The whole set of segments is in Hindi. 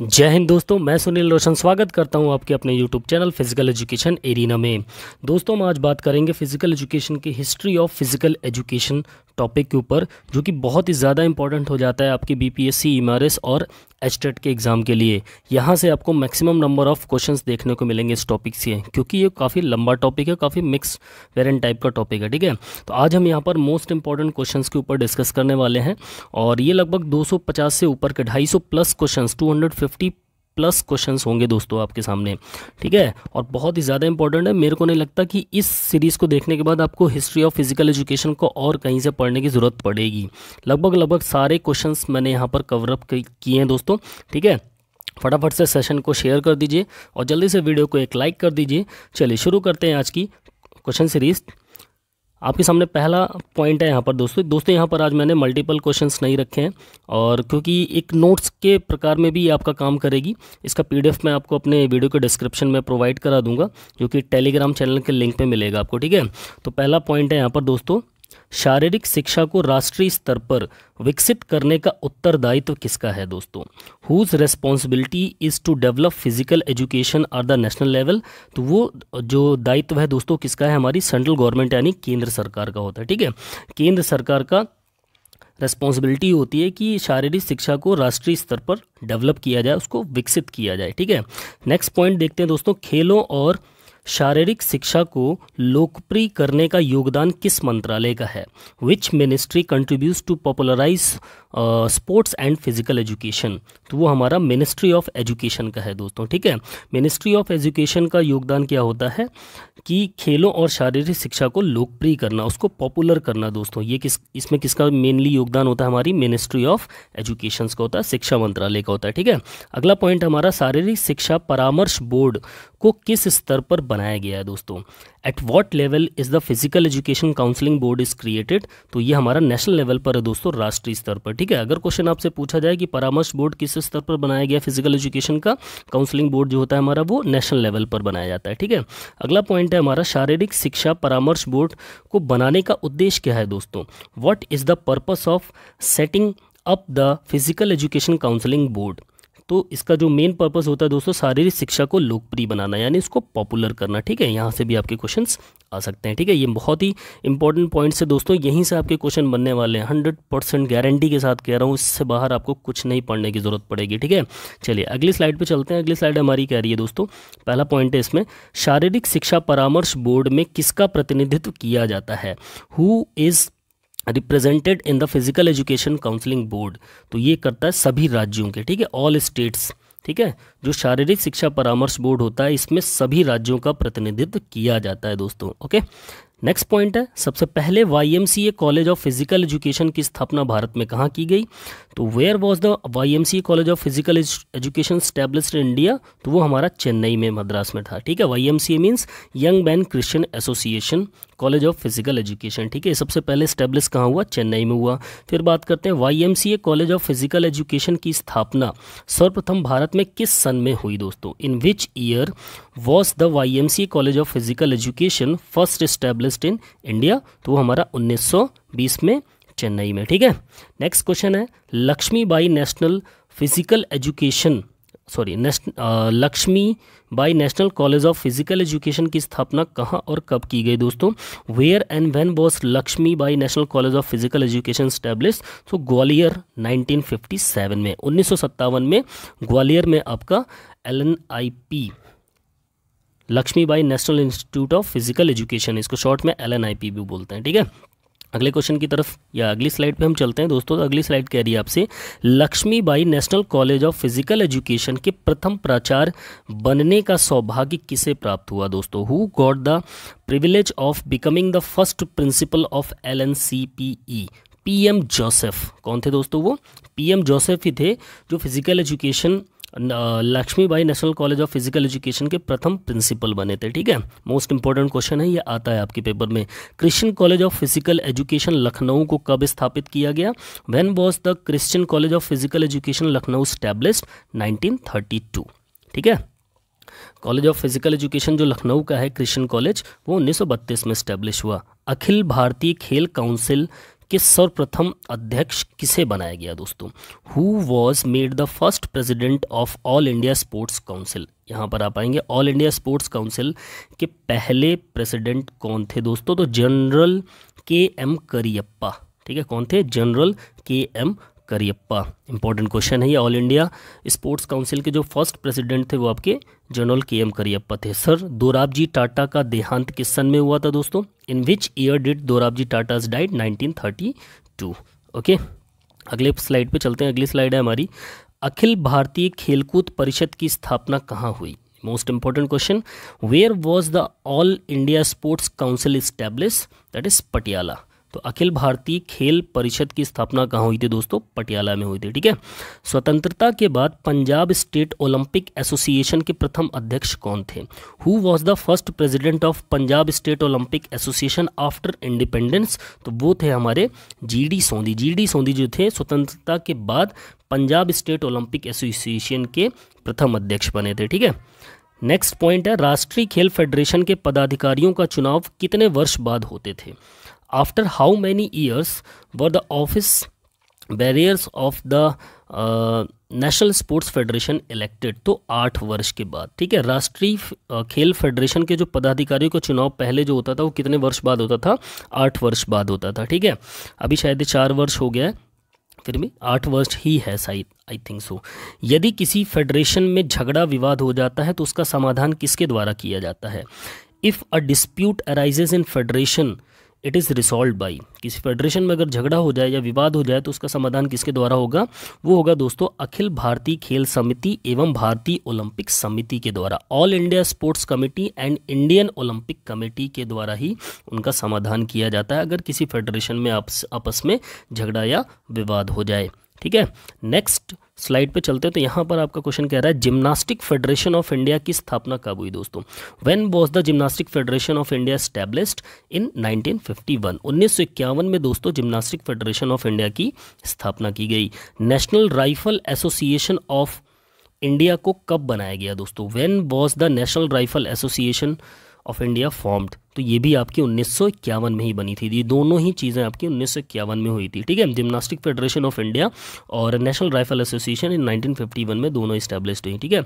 जय हिंद दोस्तों मैं सुनील रोशन स्वागत करता हूं आपके अपने YouTube channel physical education arena में दोस्तों हम आज बात करेंगे फिजिकल एजुकेशन की history of physical education topic के ऊपर जो कि बहुत ही ज़्यादा इंपॉर्टेंट हो जाता है आपके बी पी एस सी और एच e के एग्ज़ाम के लिए यहाँ से आपको मैक्सिमम नंबर ऑफ क्वेश्चन देखने को मिलेंगे इस टॉपिक से क्योंकि ये काफ़ी लंबा टॉपिक है काफ़ी मिक्स वेरियन टाइप का टॉपिक है ठीक है तो आज हम यहाँ पर मोस्ट इंपॉर्टेंट क्वेश्चन के ऊपर डिस्कस करने वाले हैं और ये लगभग दो से ऊपर के ढाई plus question two fifty plus questions होंगे दोस्तों आपके सामने ठीक है और बहुत ही ज़्यादा इंपॉर्टेंट है मेरे को नहीं लगता कि इस सीरीज़ को देखने के बाद आपको हिस्ट्री ऑफ फिजिकल एजुकेशन को और कहीं से पढ़ने की ज़रूरत पड़ेगी लगभग लगभग सारे क्वेश्चंस मैंने यहाँ पर कवरअप किए हैं दोस्तों ठीक है फटाफट से सेशन को शेयर कर दीजिए और जल्दी से वीडियो को एक लाइक कर दीजिए चलिए शुरू करते हैं आज की क्वेश्चन सीरीज़ आपके सामने पहला पॉइंट है यहाँ पर दोस्तों दोस्तों यहाँ पर आज मैंने मल्टीपल क्वेश्चंस नहीं रखे हैं और क्योंकि एक नोट्स के प्रकार में भी आपका काम करेगी इसका पीडीएफ मैं आपको अपने वीडियो के डिस्क्रिप्शन में प्रोवाइड करा दूंगा जो कि टेलीग्राम चैनल के लिंक पे मिलेगा आपको ठीक है तो पहला पॉइंट है यहाँ पर दोस्तों शारीरिक शिक्षा को राष्ट्रीय स्तर पर विकसित करने का उत्तरदायित्व किसका है दोस्तों whose responsibility is to develop physical education are the national level तो वो जो दायित्व है दोस्तों किसका है हमारी सेंट्रल गवर्नमेंट यानी केंद्र सरकार का होता है ठीक है केंद्र सरकार का रेस्पॉन्सिबिलिटी होती है कि शारीरिक शिक्षा को राष्ट्रीय स्तर पर डेवलप किया जाए उसको विकसित किया जाए ठीक है नेक्स्ट पॉइंट देखते हैं दोस्तों खेलों और शारीरिक शिक्षा को लोकप्रिय करने का योगदान किस मंत्रालय का है which ministry contribute to popularize sports and physical education तो वो हमारा मिनिस्ट्री ऑफ एजुकेशन का है दोस्तों ठीक है मिनिस्ट्री ऑफ एजुकेशन का योगदान क्या होता है कि खेलों और शारीरिक शिक्षा को लोकप्रिय करना उसको पॉपुलर करना दोस्तों ये किस इसमें किसका मेनली योगदान होता है हमारी मिनिस्ट्री ऑफ एजुकेशन का होता है शिक्षा मंत्रालय का होता है ठीक है अगला पॉइंट हमारा शारीरिक शिक्षा परामर्श बोर्ड को किस स्तर पर बनाया गया है दोस्तों at what level is the physical education counselling board is created तो ये हमारा नेशनल लेवल पर है दोस्तों राष्ट्रीय स्तर पर ठीक है अगर क्वेश्चन आपसे पूछा जाए कि परामर्श बोर्ड किस स्तर पर बनाया गया फिजिकल एजुकेशन का काउंसलिंग बोर्ड जो होता है हमारा वो नेशनल लेवल पर बनाया जाता है ठीक है अगला पॉइंट है हमारा शारीरिक शिक्षा परामर्श बोर्ड को बनाने का उद्देश्य क्या है दोस्तों what is the purpose of setting up the physical education counselling board तो इसका जो मेन पर्पस होता है दोस्तों शारीरिक शिक्षा को लोकप्रिय बनाना यानी इसको पॉपुलर करना ठीक है यहाँ से भी आपके क्वेश्चन आ सकते हैं ठीक है ये बहुत ही इंपॉर्टेंट पॉइंट्स है दोस्तों यहीं से आपके क्वेश्चन बनने वाले हैं हंड्रेड परसेंट गारंटी के साथ कह रहा हूँ इससे बाहर आपको कुछ नहीं पढ़ने की जरूरत पड़ेगी ठीक है चलिए अगली स्लाइड पर चलते हैं अगली स्लाइड हमारी कह रही है दोस्तों पहला पॉइंट है इसमें शारीरिक शिक्षा परामर्श बोर्ड में किसका प्रतिनिधित्व किया जाता है who is represented in the physical education counselling board तो ये करता है सभी राज्यों के ठीक है ऑल स्टेट्स ठीक है जो शारीरिक शिक्षा परामर्श बोर्ड होता है इसमें सभी राज्यों का प्रतिनिधित्व किया जाता है दोस्तों ओके नेक्स्ट पॉइंट है सबसे पहले Y college of physical education की स्थापना भारत में कहाँ की गई तो where was the Y college of physical education established in India तो वो हमारा चेन्नई में मद्रास में था ठीक है Y M C means young man Christian association college of physical education ठीक है सबसे पहले स्टेब्लिश कहाँ हुआ चेन्नई में हुआ फिर बात करते हैं Y college of physical education की स्थापना सर्वप्रथम भारत में किस सन में हुई दोस्तों in which year was the Y college of physical education first establish in India तो हमारा उन्नीस में चेन्नई में ठीक है नेक्स्ट क्वेश्चन है Lakshmibai national physical education sorry nation Lakshmi Bai national college of physical education की स्थापना कहाँ और कब की गई दोस्तों where and when was Lakshmi Bai national college of physical education establish तो ग्वालियर 1957 में उन्नीस में ग्वालियर में आपका L N I P Lakshmibai national institute of physical education इसको शॉर्ट में एल एन आई पी भी बोलते हैं ठीक है अगले क्वेश्चन की तरफ या अगली स्लाइड पे हम चलते हैं दोस्तों तो अगली स्लाइड कह रही है आपसे Lakshmibai national college of physical education के प्रथम प्राचार्य बनने का सौभाग्य किसे प्राप्त हुआ दोस्तों who got the privilege of becoming the first principal of L N C P E P M Joseph कौन थे दोस्तों वो पी एम जोसेफ ही थे जो physical education Lakshmibai national college of physical education के प्रथम प्रिंसिपल बने थे ठीक है मोस्ट इंपॉर्टेंट क्वेश्चन है ये आता है आपके पेपर में Christian college of physical education Lucknow को कब स्थापित किया गया when was the Christian college of physical education Lucknow establish nineteen ठीक है कॉलेज ऑफ फिजिकल एजुकेशन जो लखनऊ का है क्रिश्चियन कॉलेज वो 1932 में स्टैब्लिश हुआ अखिल भारतीय खेल काउंसिल कि सर्वप्रथम अध्यक्ष किसे बनाया गया दोस्तों who was made the first president of all India sports council यहाँ पर आप आएंगे ऑल इंडिया स्पोर्ट्स काउंसिल के पहले प्रेसिडेंट कौन थे दोस्तों तो जनरल के एम करियप्पा ठीक है कौन थे जनरल के एम करियप्पा इंपॉर्टेंट क्वेश्चन है ये ऑल इंडिया स्पोर्ट्स काउंसिल के जो फर्स्ट प्रेसिडेंट थे वो आपके जनरल के एम करियप्पा थे सर दोराबजी टाटा का देहांत किस सन में हुआ था दोस्तों in which year did Dorabji Tata's died 1932 okay अगले स्लाइड पे चलते हैं अगली स्लाइड है हमारी अखिल भारतीय खेलकूद परिषद की स्थापना कहाँ हुई most important question where was the all India sports council establish that is Patiala तो अखिल भारतीय खेल परिषद की स्थापना कहाँ हुई थी दोस्तों पटियाला में हुई थी ठीक है स्वतंत्रता के बाद पंजाब स्टेट ओलंपिक एसोसिएशन के प्रथम अध्यक्ष कौन थे who was the first president of Punjab state Olympic association after independence तो वो थे हमारे जी डी सोंधी जी डी सोंधी जो थे स्वतंत्रता के बाद पंजाब स्टेट ओलंपिक एसोसिएशन के प्रथम अध्यक्ष बने थे ठीक है नेक्स्ट पॉइंट है राष्ट्रीय खेल फेडरेशन के पदाधिकारियों का चुनाव कितने वर्ष बाद होते थे after how many years were the office barriers of the national sports federation elected तो आठ वर्ष के बाद ठीक है राष्ट्रीय खेल फेडरेशन के जो पदाधिकारियों का चुनाव पहले जो होता था वो कितने वर्ष बाद होता था आठ वर्ष बाद होता था ठीक है अभी शायद चार वर्ष हो गया है फिर भी आठ वर्ष ही है शायद आई थिंक सो यदि किसी फेडरेशन में झगड़ा विवाद हो जाता है तो उसका समाधान किसके द्वारा किया जाता है if a dispute arises in federation it is resolve by किसी फेडरेशन में अगर झगड़ा हो जाए या विवाद हो जाए तो उसका समाधान किसके द्वारा होगा वो होगा दोस्तों अखिल भारतीय खेल समिति एवं भारतीय ओलंपिक समिति के द्वारा all India sports committee and Indian Olympic committee के द्वारा ही उनका समाधान किया जाता है अगर किसी फेडरेशन में आपस आपस में झगड़ा या विवाद हो जाए ठीक है नेक्स्ट स्लाइड पे चलते हैं तो यहाँ पर आपका क्वेश्चन कह रहा है जिम्नास्टिक फेडरेशन ऑफ इंडिया की स्थापना कब हुई दोस्तों when was the gymnastic federation of India established in 1951 1951 में दोस्तों जिम्नास्टिक फेडरेशन ऑफ इंडिया की स्थापना की गई national rifle association of India को कब बनाया गया दोस्तों when was the national rifle association of India formed तो ये भी आपकी उन्नीस में ही बनी थी ये दोनों ही चीज़ें आपकी उन्नीस में हुई थी ठीक है जिम्नास्टिक फेडरेशन ऑफ इंडिया और नेशनल राइफल एसोसिएशन इन 1951 में दोनों इस्टेब्लिश हुई ठीक है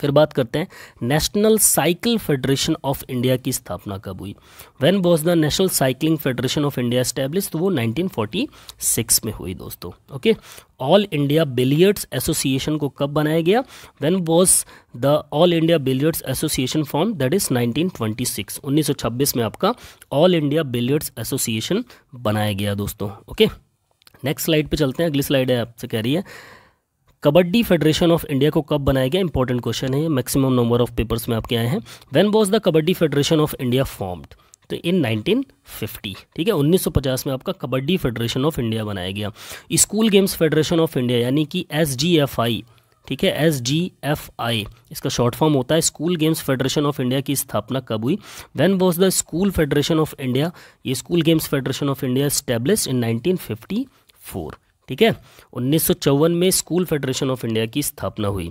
फिर बात करते हैं national cycle federation of India की स्थापना कब हुई when was the national cycling federation of India establish तो वो 1946 में हुई दोस्तों okay all India billiards association को कब बनाया गया when was the all India billiards association form that is 1926 1926 में आपका ऑल इंडिया बिलियर्ड्स एसोसिएशन बनाया गया दोस्तों ओके नेक्स्ट स्लाइड पे चलते हैं अगली स्लाइड है आपसे कह रही है कबड्डी फेडरेशन ऑफ इंडिया को कब बनाया गया इंपॉर्टेंट क्वेश्चन है मैक्सिमम नंबर ऑफ पेपर्स में आपके आए हैं when was the kabaddi federation of India formed तो इन 1950 ठीक है 1950 में आपका कबड्डी फेडरेशन ऑफ इंडिया बनाया गया school games federation of India यानी कि एस ठीक है एस एफ आई इसका शॉर्ट फॉर्म होता है school games federation of India की स्थापना कब हुई when was the school federation of India ये school games federation of India establish in nineteen ठीक है उन्नीस में स्कूल फेडरेशन ऑफ इंडिया की स्थापना हुई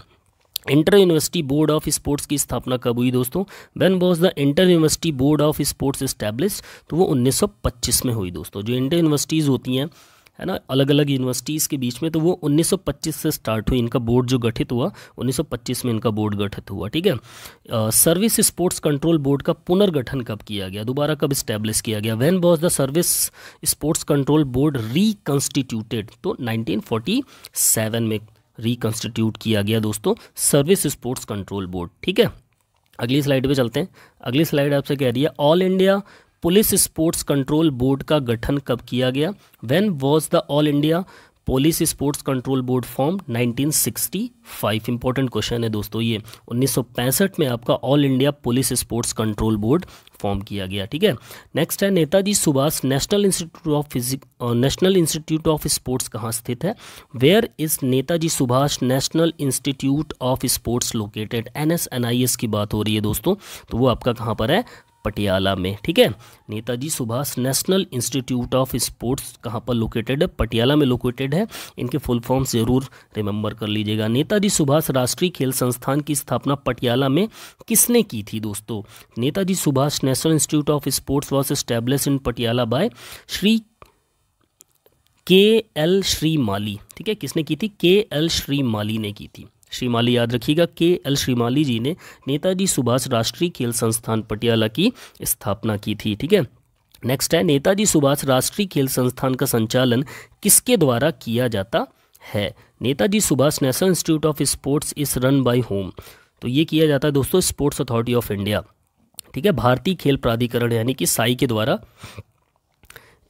inter university board of sports की स्थापना कब हुई दोस्तों when was the inter university board of sports establish तो वो 1925 में हुई दोस्तों जो इंटर यूनिवर्सिटीज़ होती हैं है ना अलग अलग यूनिवर्सिटीज़ के बीच में तो वो 1925 से स्टार्ट हुई इनका बोर्ड जो गठित हुआ 1925 में इनका बोर्ड गठित हुआ ठीक है सर्विस स्पोर्ट्स कंट्रोल बोर्ड का पुनर्गठन कब किया गया दोबारा कब इस्टेब्लिश किया गया when was the service sports control board reconstituted तो नाइनटीन में रिकन्स्टिट्यूट किया गया दोस्तों सर्विस स्पोर्ट्स कंट्रोल बोर्ड ठीक है अगली स्लाइड पे चलते हैं अगली स्लाइड आपसे कह रही है all India police sports control board का गठन कब किया गया when was the all India police sports control board form 1965 important question है दोस्तों ये 1965 में आपका all India police sports control board form किया गया ठीक है नेक्स्ट है Netaji Subhash national institute of physic national institute of sports कहाँ स्थित है where is Netaji Subhash national institute of sports located N की बात हो रही है दोस्तों तो वो आपका कहाँ पर है पटियाला में ठीक है Netaji Subhash national institute of sports कहाँ पर लोकेटेड है पटियाला में लोकेटेड है इनके फुल फॉर्म ज़रूर रिमेंबर कर लीजिएगा नेताजी सुभाष राष्ट्रीय खेल संस्थान की स्थापना पटियाला में किसने की थी दोस्तों Netaji Subhash national institute of sports was establish in Patiala by Shri K L Shri माली ठीक है किसने की थी के एल श्री माली ने की थी श्रीमाली याद रखिएगा के एल श्रीमाली जी ने नेताजी सुभाष राष्ट्रीय खेल संस्थान पटियाला की स्थापना की थी ठीक है नेक्स्ट है नेताजी सुभाष राष्ट्रीय खेल संस्थान का संचालन किसके द्वारा किया जाता है Netaji Subhash national institute of sports is run by home तो ये किया जाता है दोस्तों स्पोर्ट्स अथॉरिटी ऑफ इंडिया ठीक है भारतीय खेल प्राधिकरण यानी कि साई के द्वारा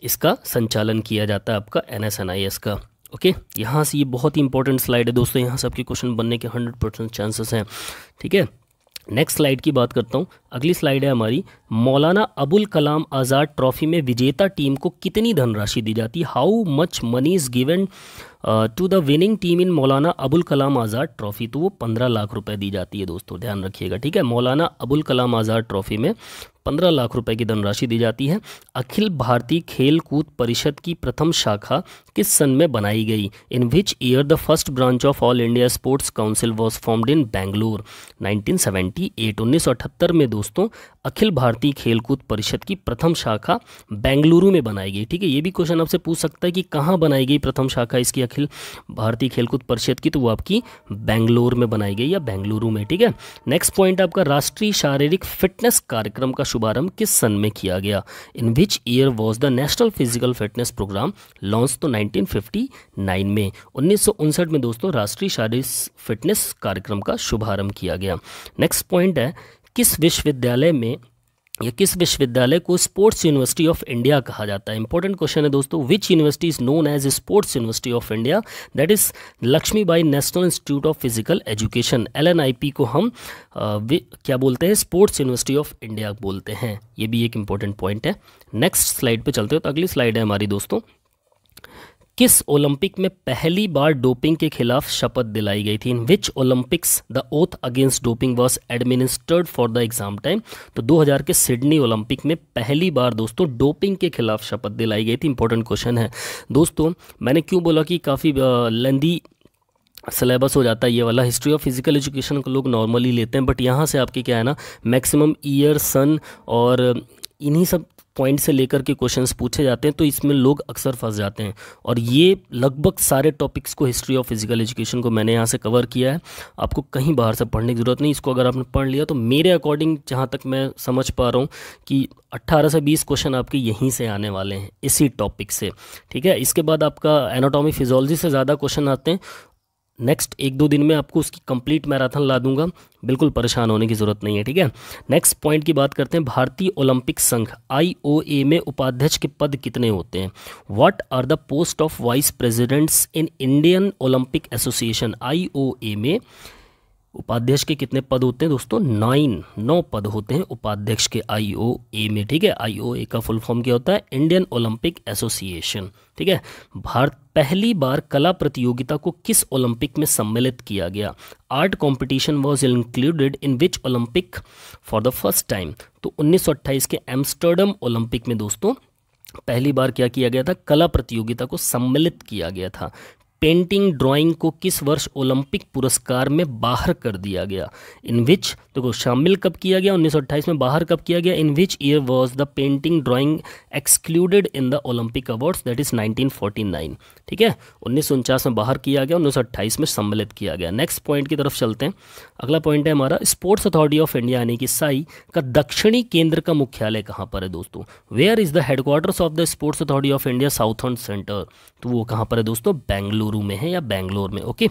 इसका संचालन किया जाता है आपका N S N I S का ओके okay? यहाँ से ये बहुत ही इंपॉर्टेंट स्लाइड है दोस्तों यहाँ से आपके क्वेश्चन बनने के हंड्रेड परसेंट चांसेस हैं ठीक है नेक्स्ट स्लाइड की बात करता हूँ अगली स्लाइड है हमारी मौलाना अबुल कलाम आज़ाद ट्रॉफी में विजेता टीम को कितनी धनराशि दी जाती है how much money is given to the winning team in Maulana Abul Kalam Azad trophy तो वो पंद्रह लाख रुपए दी जाती है दोस्तों ध्यान रखिएगा ठीक है मौलाना अबुल कलाम आज़ाद ट्रॉफ़ी में पंद्रह लाख रुपए की धनराशि दी जाती है अखिल भारतीय खेलकूद परिषद की प्रथम शाखा किस सन में बनाई गई in which year the first branch of all India sports council was formed in Bangalore 1978 1978 में दोस्तों अखिल भारतीय खेलकूद परिषद की प्रथम शाखा बेंगलुरु में बनाई गई ठीक है ये भी क्वेश्चन आपसे पूछ सकता है कि कहाँ बनाई गई प्रथम शाखा इसकी अखिल भारतीय खेलकूद परिषद की तो वो आपकी बेंगलोर में बनाई गई या बेंगलुरु में ठीक है नेक्स्ट पॉइंट आपका राष्ट्रीय शारीरिक फिटनेस कार्यक्रम का शुभारंभ किस सन में किया गया in which year was the national physical fitness programme launch तो नाइनटीन में उन्नीस में दोस्तों राष्ट्रीय शारीरिक फिटनेस कार्यक्रम का शुभारंभ किया गया नेक्स्ट पॉइंट है किस विश्वविद्यालय में या किस विश्वविद्यालय को स्पोर्ट्स यूनिवर्सिटी ऑफ इंडिया कहा जाता है इंपॉर्टेंट क्वेश्चन है दोस्तों which university is known as sports university of India that is Lakshmibai national institute of physical education L को हम आ, क्या बोलते हैं स्पोर्ट्स यूनिवर्सिटी ऑफ इंडिया बोलते हैं ये भी एक इंपॉर्टेंट पॉइंट है नेक्स्ट स्लाइड पर चलते हो तो अगली स्लाइड है हमारी दोस्तों किस ओलंपिक में पहली बार डोपिंग के खिलाफ शपथ दिलाई गई थी in which Olympics the oath against doping was administered for the exam time तो 2000 के सिडनी ओलंपिक में पहली बार दोस्तों डोपिंग के खिलाफ शपथ दिलाई गई थी इंपॉर्टेंट क्वेश्चन है दोस्तों मैंने क्यों बोला कि काफ़ी लेंदी सिलेबस हो जाता है ये वाला हिस्ट्री ऑफ फिजिकल एजुकेशन को लोग नॉर्मली लेते हैं बट यहाँ से आपके क्या है ना मैक्सिमम ईयर सन और इन्हीं सब पॉइंट से लेकर के क्वेश्चंस पूछे जाते हैं तो इसमें लोग अक्सर फंस जाते हैं और ये लगभग सारे टॉपिक्स को हिस्ट्री ऑफ फिजिकल एजुकेशन को मैंने यहाँ से कवर किया है आपको कहीं बाहर से पढ़ने की ज़रूरत नहीं इसको अगर आपने पढ़ लिया तो मेरे अकॉर्डिंग जहाँ तक मैं समझ पा रहा हूँ कि 18 से 20 क्वेश्चन आपके यहीं से आने वाले हैं इसी टॉपिक से ठीक है इसके बाद आपका एनाटॉमी फिजोलॉजी से ज़्यादा क्वेश्चन आते हैं नेक्स्ट एक दो दिन में आपको उसकी कंप्लीट मैराथन ला दूंगा बिल्कुल परेशान होने की ज़रूरत नहीं है ठीक है नेक्स्ट पॉइंट की बात करते हैं भारतीय ओलंपिक संघ आईओए में उपाध्यक्ष के पद कितने होते हैं what are the post of vice presidents in Indian Olympic association IOA में उपाध्यक्ष के कितने पद होते हैं दोस्तों नाइन नौ पद होते हैं उपाध्यक्ष के आईओए में ठीक है आईओए का फुल फॉर्म क्या होता है इंडियन ओलंपिक एसोसिएशन ठीक है भारत पहली बार कला प्रतियोगिता को किस ओलंपिक में सम्मिलित किया गया art competition was included in which Olympic for the first time तो उन्नीस के एम्स्टर्डम ओलंपिक में दोस्तों पहली बार क्या किया गया था कला प्रतियोगिता को सम्मिलित किया गया था पेंटिंग ड्राइंग को किस वर्ष ओलंपिक पुरस्कार में बाहर कर दिया गया इन विच देखो शामिल कब किया गया 1928 में बाहर कब किया गया in which year was the painting drawing excluded in the Olympic awards that is 1949 ठीक है उन्नीस में बाहर किया गया उन्नीस में सम्मिलित किया गया नेक्स्ट पॉइंट की तरफ चलते हैं अगला पॉइंट है हमारा स्पोर्ट्स अथॉरिटी ऑफ इंडिया यानी कि साई का दक्षिणी केंद्र का मुख्यालय कहाँ पर है दोस्तों where is the headquarters of the sports authority of India south centre तो वो कहाँ पर है दोस्तों बेंगलुरु बेंगलुरु में है या बेंगलोर में ओके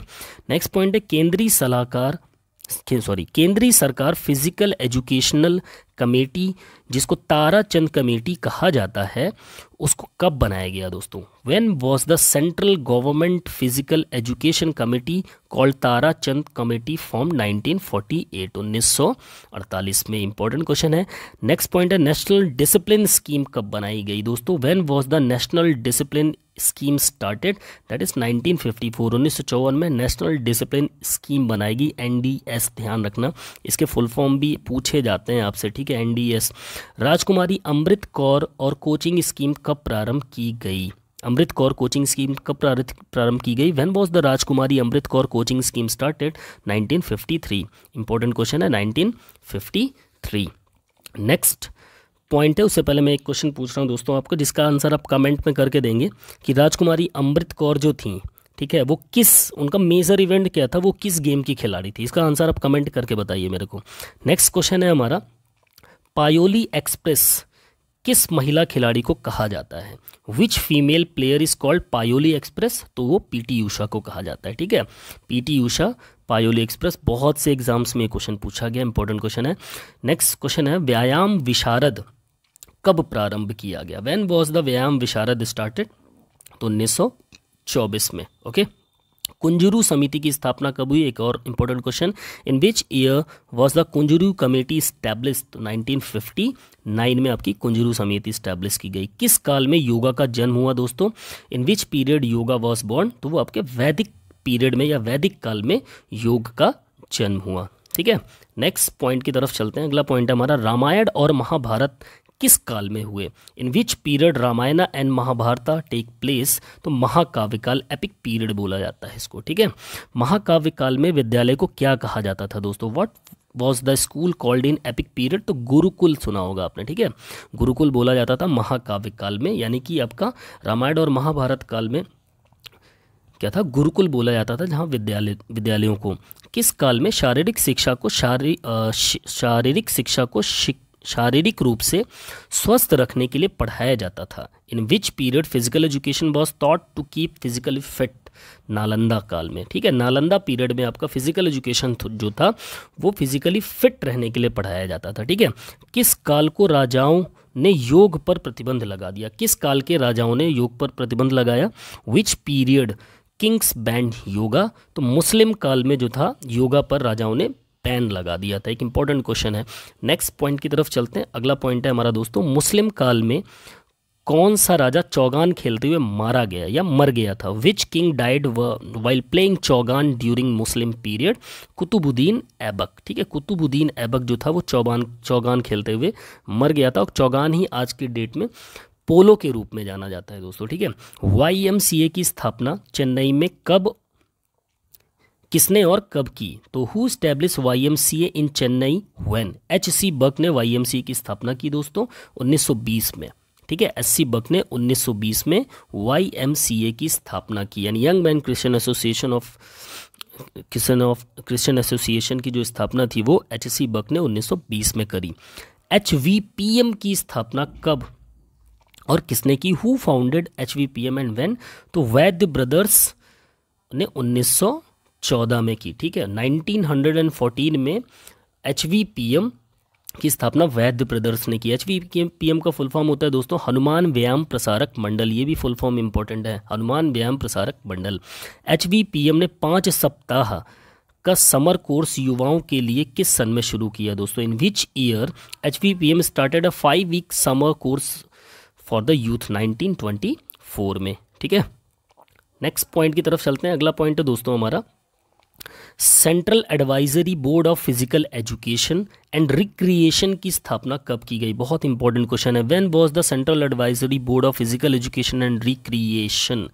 नेक्स्ट पॉइंट है केंद्रीय सलाहकार सॉरी केंद्रीय सरकार फिजिकल एजुकेशनल कमेटी जिसको ताराचंद कमेटी कहा जाता है उसको कब बनाया गया दोस्तों when was the central government physical education committee called Tara Chand committee form nineteen forty eight उन्नीस सौ अड़तालीस में इंपॉर्टेंट क्वेश्चन है नेक्स्ट पॉइंट है नेशनल डिसिप्लिन स्कीम कब बनाई गई दोस्तों when was the national discipline scheme started that is nineteen fifty four उन्नीस सौ चौवन में नेशनल डिसिप्लिन स्कीम बनाएगी एस ध्यान रखना इसके फुल फॉर्म भी पूछे जाते हैं आपसे ठीक है एन डी एस राजकुमारी अमृत कौर और कोचिंग स्कीम कब प्रारंभ की गई अमृत कौर कोचिंग स्कीम कब प्रारंभ प्रारंभ की गई when was the Rajkumari Amrit Kaur coaching scheme started 1953 important question है 1953 नेक्स्ट पॉइंट है उससे पहले मैं एक क्वेश्चन पूछ रहा हूँ दोस्तों आपको जिसका आंसर आप कमेंट में करके देंगे कि राजकुमारी अमृत कौर जो थी ठीक है वो किस उनका मेजर इवेंट क्या था वो किस गेम की खिलाड़ी थी इसका आंसर आप कमेंट करके बताइए मेरे को नेक्स्ट क्वेश्चन है हमारा पायोली एक्सप्रेस किस महिला खिलाड़ी को कहा जाता है which female player is called Payyoli express तो वो पीटी ऊषा को कहा जाता है ठीक है पीटी ऊषा पायोली एक्सप्रेस बहुत से एग्जाम्स में क्वेश्चन पूछा गया इंपॉर्टेंट क्वेश्चन है नेक्स्ट क्वेश्चन है व्यायाम विशारद कब प्रारंभ किया गया वेन वॉज द व्यायाम विशारद स्टार्टेड तो उन्नीस में ओके कुंजरू समिति की स्थापना कब हुई एक और important question in which year was the Kunzru committee establish nineteen fifty nine में आपकी कुंजरू समिति स्टैब्लिश की गई किस काल में योगा का जन्म हुआ दोस्तों in which period yoga was born तो वो आपके वैदिक पीरियड में या वैदिक काल में योग का जन्म हुआ ठीक है नेक्स्ट पॉइंट की तरफ चलते हैं अगला पॉइंट है हमारा रामायण और महाभारत किस काल में हुए in which period Ramayana and Mahabharata take place तो महाकाव्य काल एपिक पीरियड बोला जाता है इसको ठीक है महाकाव्य काल में विद्यालय को क्या कहा जाता था दोस्तों what was the school called in epic period तो गुरुकुल सुना होगा आपने ठीक है गुरुकुल बोला जाता था महाकाव्य काल में यानी कि आपका रामायण और महाभारत काल में क्या था गुरुकुल बोला जाता था जहाँ विद्यालय विद्यालयों को किस काल में शारीरिक शिक्षा को शारी शारीरिक शिक्षा को शिक शारीरिक रूप से स्वस्थ रखने के लिए पढ़ाया जाता था in which period physical education was thought to keep physically fit Nalanda काल में ठीक है नालंदा पीरियड में आपका फिजिकल एजुकेशन जो था वो फिजिकली फिट रहने के लिए पढ़ाया जाता था ठीक है किस काल को राजाओं ने योग पर प्रतिबंध लगा दिया किस काल के राजाओं ने योग पर प्रतिबंध लगाया which period kings banned yoga तो मुस्लिम काल में जो था योगा पर राजाओं ने बैन लगा दिया था एक इंपॉर्टेंट क्वेश्चन है नेक्स्ट पॉइंट की तरफ चलते हैं अगला पॉइंट है हमारा दोस्तों मुस्लिम काल में कौन सा राजा चौगान खेलते हुए मारा गया या मर गया था which king died while playing chaugan during Muslim period Qutbuddin Aibak ठीक है कुतुबुद्दीन ऐबक जो था वो चौबान चौगान खेलते हुए मर गया था और चौगान ही आज की डेट में पोलो के रूप में जाना जाता है दोस्तों ठीक है वाई की स्थापना चेन्नई में कब किसने और कब की तो who establish Y M C A in Chennai when H C Buck ने वाई एम सी ए की स्थापना की दोस्तों 1920 में ठीक है एस सी बक ने 1920 में वाई एम सी ए की स्थापना की यानी young man Christian association of Christian of Christian association की जो स्थापना थी वो एच सी बक ने 1920 में करी एच वी पी एम की स्थापना कब और किसने की who founded H V P M and when तो वैद्य ब्रदर्स ने उन्नीस सौ चौदह में की ठीक है 1914 में एच की स्थापना वैद्य ब्रदर्स ने की एच पीएम का फुल फॉर्म होता है दोस्तों हनुमान व्यायाम प्रसारक मंडल ये भी फुल फॉर्म इंपॉर्टेंट है हनुमान व्यायाम प्रसारक मंडल एच ने पाँच सप्ताह का समर कोर्स युवाओं के लिए किस सन में शुरू किया दोस्तों in which year H P M started a five week summer course for the youth 1924 में ठीक है नेक्स्ट पॉइंट की तरफ चलते हैं अगला पॉइंट है दोस्तों हमारा central advisory board of physical education and recreation की स्थापना कब की गई बहुत इंपॉर्टेंट क्वेश्चन है when was the central advisory board of physical education and recreation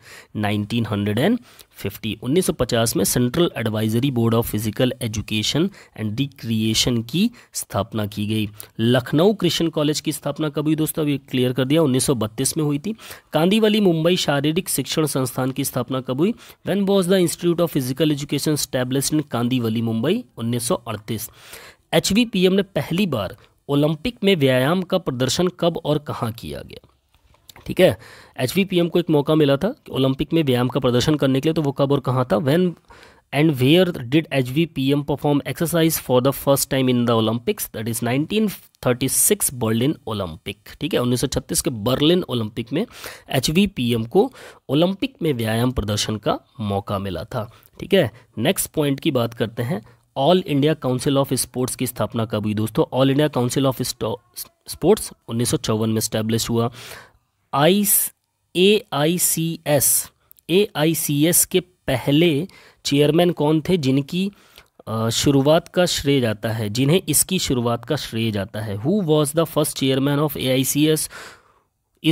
1900 and fifty उन्नीस सौ पचास में central advisory board of physical education and recreation की स्थापना की गई लखनऊ कृष्ण कॉलेज की स्थापना कब हुई दोस्तों अभी क्लियर कर दिया 1932 में हुई थी कांदीवली मुंबई शारीरिक शिक्षण संस्थान की स्थापना कब हुई when was the institute of physical education establish in Kandivali Mumbai उन्नीस एच ने पहली बार ओलंपिक में व्यायाम का प्रदर्शन कब और कहाँ किया गया ठीक है एच को एक मौका मिला था ओलंपिक में व्यायाम का प्रदर्शन करने के लिए तो वो कब और कहाँ था when and where did H V P M perform exercise for the first time in the Olympics that is 1936 Berlin Olympic ठीक है 1936 के बर्लिन ओलंपिक में एच वी पी एम को ओलंपिक में व्यायाम प्रदर्शन का मौका मिला था ठीक है नेक्स्ट पॉइंट की बात करते हैं all India council of sports की स्थापना कब हुई दोस्तों all India council of sports उन्नीस में स्टैब्लिश हुआ आई ए I C S A I C S के पहले चेयरमैन कौन थे जिनकी शुरुआत का श्रेय जाता है जिन्हें इसकी शुरुआत का श्रेय जाता है who was the first chairman of A I C S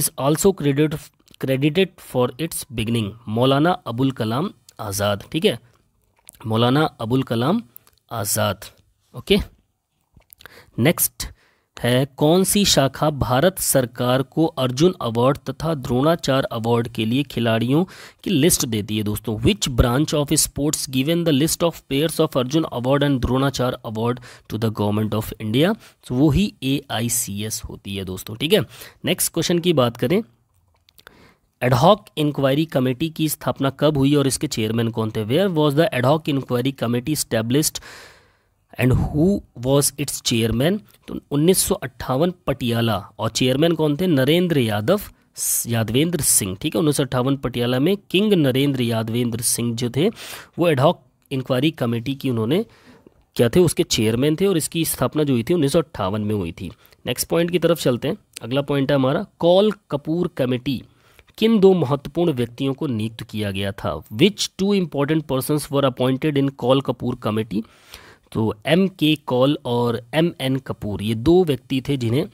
is also credit credited for its beginning Maulana Abul Kalam Azad ठीक है मौलाना अबुल कलाम आज़ाद ओके नेक्स्ट है कौन सी शाखा भारत सरकार को अर्जुन अवार्ड तथा द्रोणाचार्य अवार्ड के लिए खिलाड़ियों की लिस्ट देती है दोस्तों which branch of sports given the list of players of Arjuna award and Dronacharya award to the government of India तो वो ही ए होती है दोस्तों ठीक है नेक्स्ट क्वेश्चन की बात करें एडहॉक इंक्वायरी कमेटी की स्थापना कब हुई और इसके चेयरमैन कौन थे where was the ad hoc inquiry committee established and who was its chairman तो उन्नीस पटियाला और चेयरमैन कौन थे नरेंद्र यादव यादवेंद्र सिंह ठीक है उन्नीस पटियाला में किंग नरेंद्र यादवेंद्र सिंह जो थे वो एडहॉक इंक्वायरी कमेटी की उन्होंने क्या थे उसके चेयरमैन थे और इसकी स्थापना जो हुई थी उन्नीस में हुई थी नेक्स्ट पॉइंट की तरफ चलते हैं अगला पॉइंट है हमारा कॉल कपूर कमेटी किन दो महत्वपूर्ण व्यक्तियों को नियुक्त किया गया था which two important person were appointed in Kaul Kapoor committee तो एम के कॉल और एम एन कपूर ये दो व्यक्ति थे जिन्हें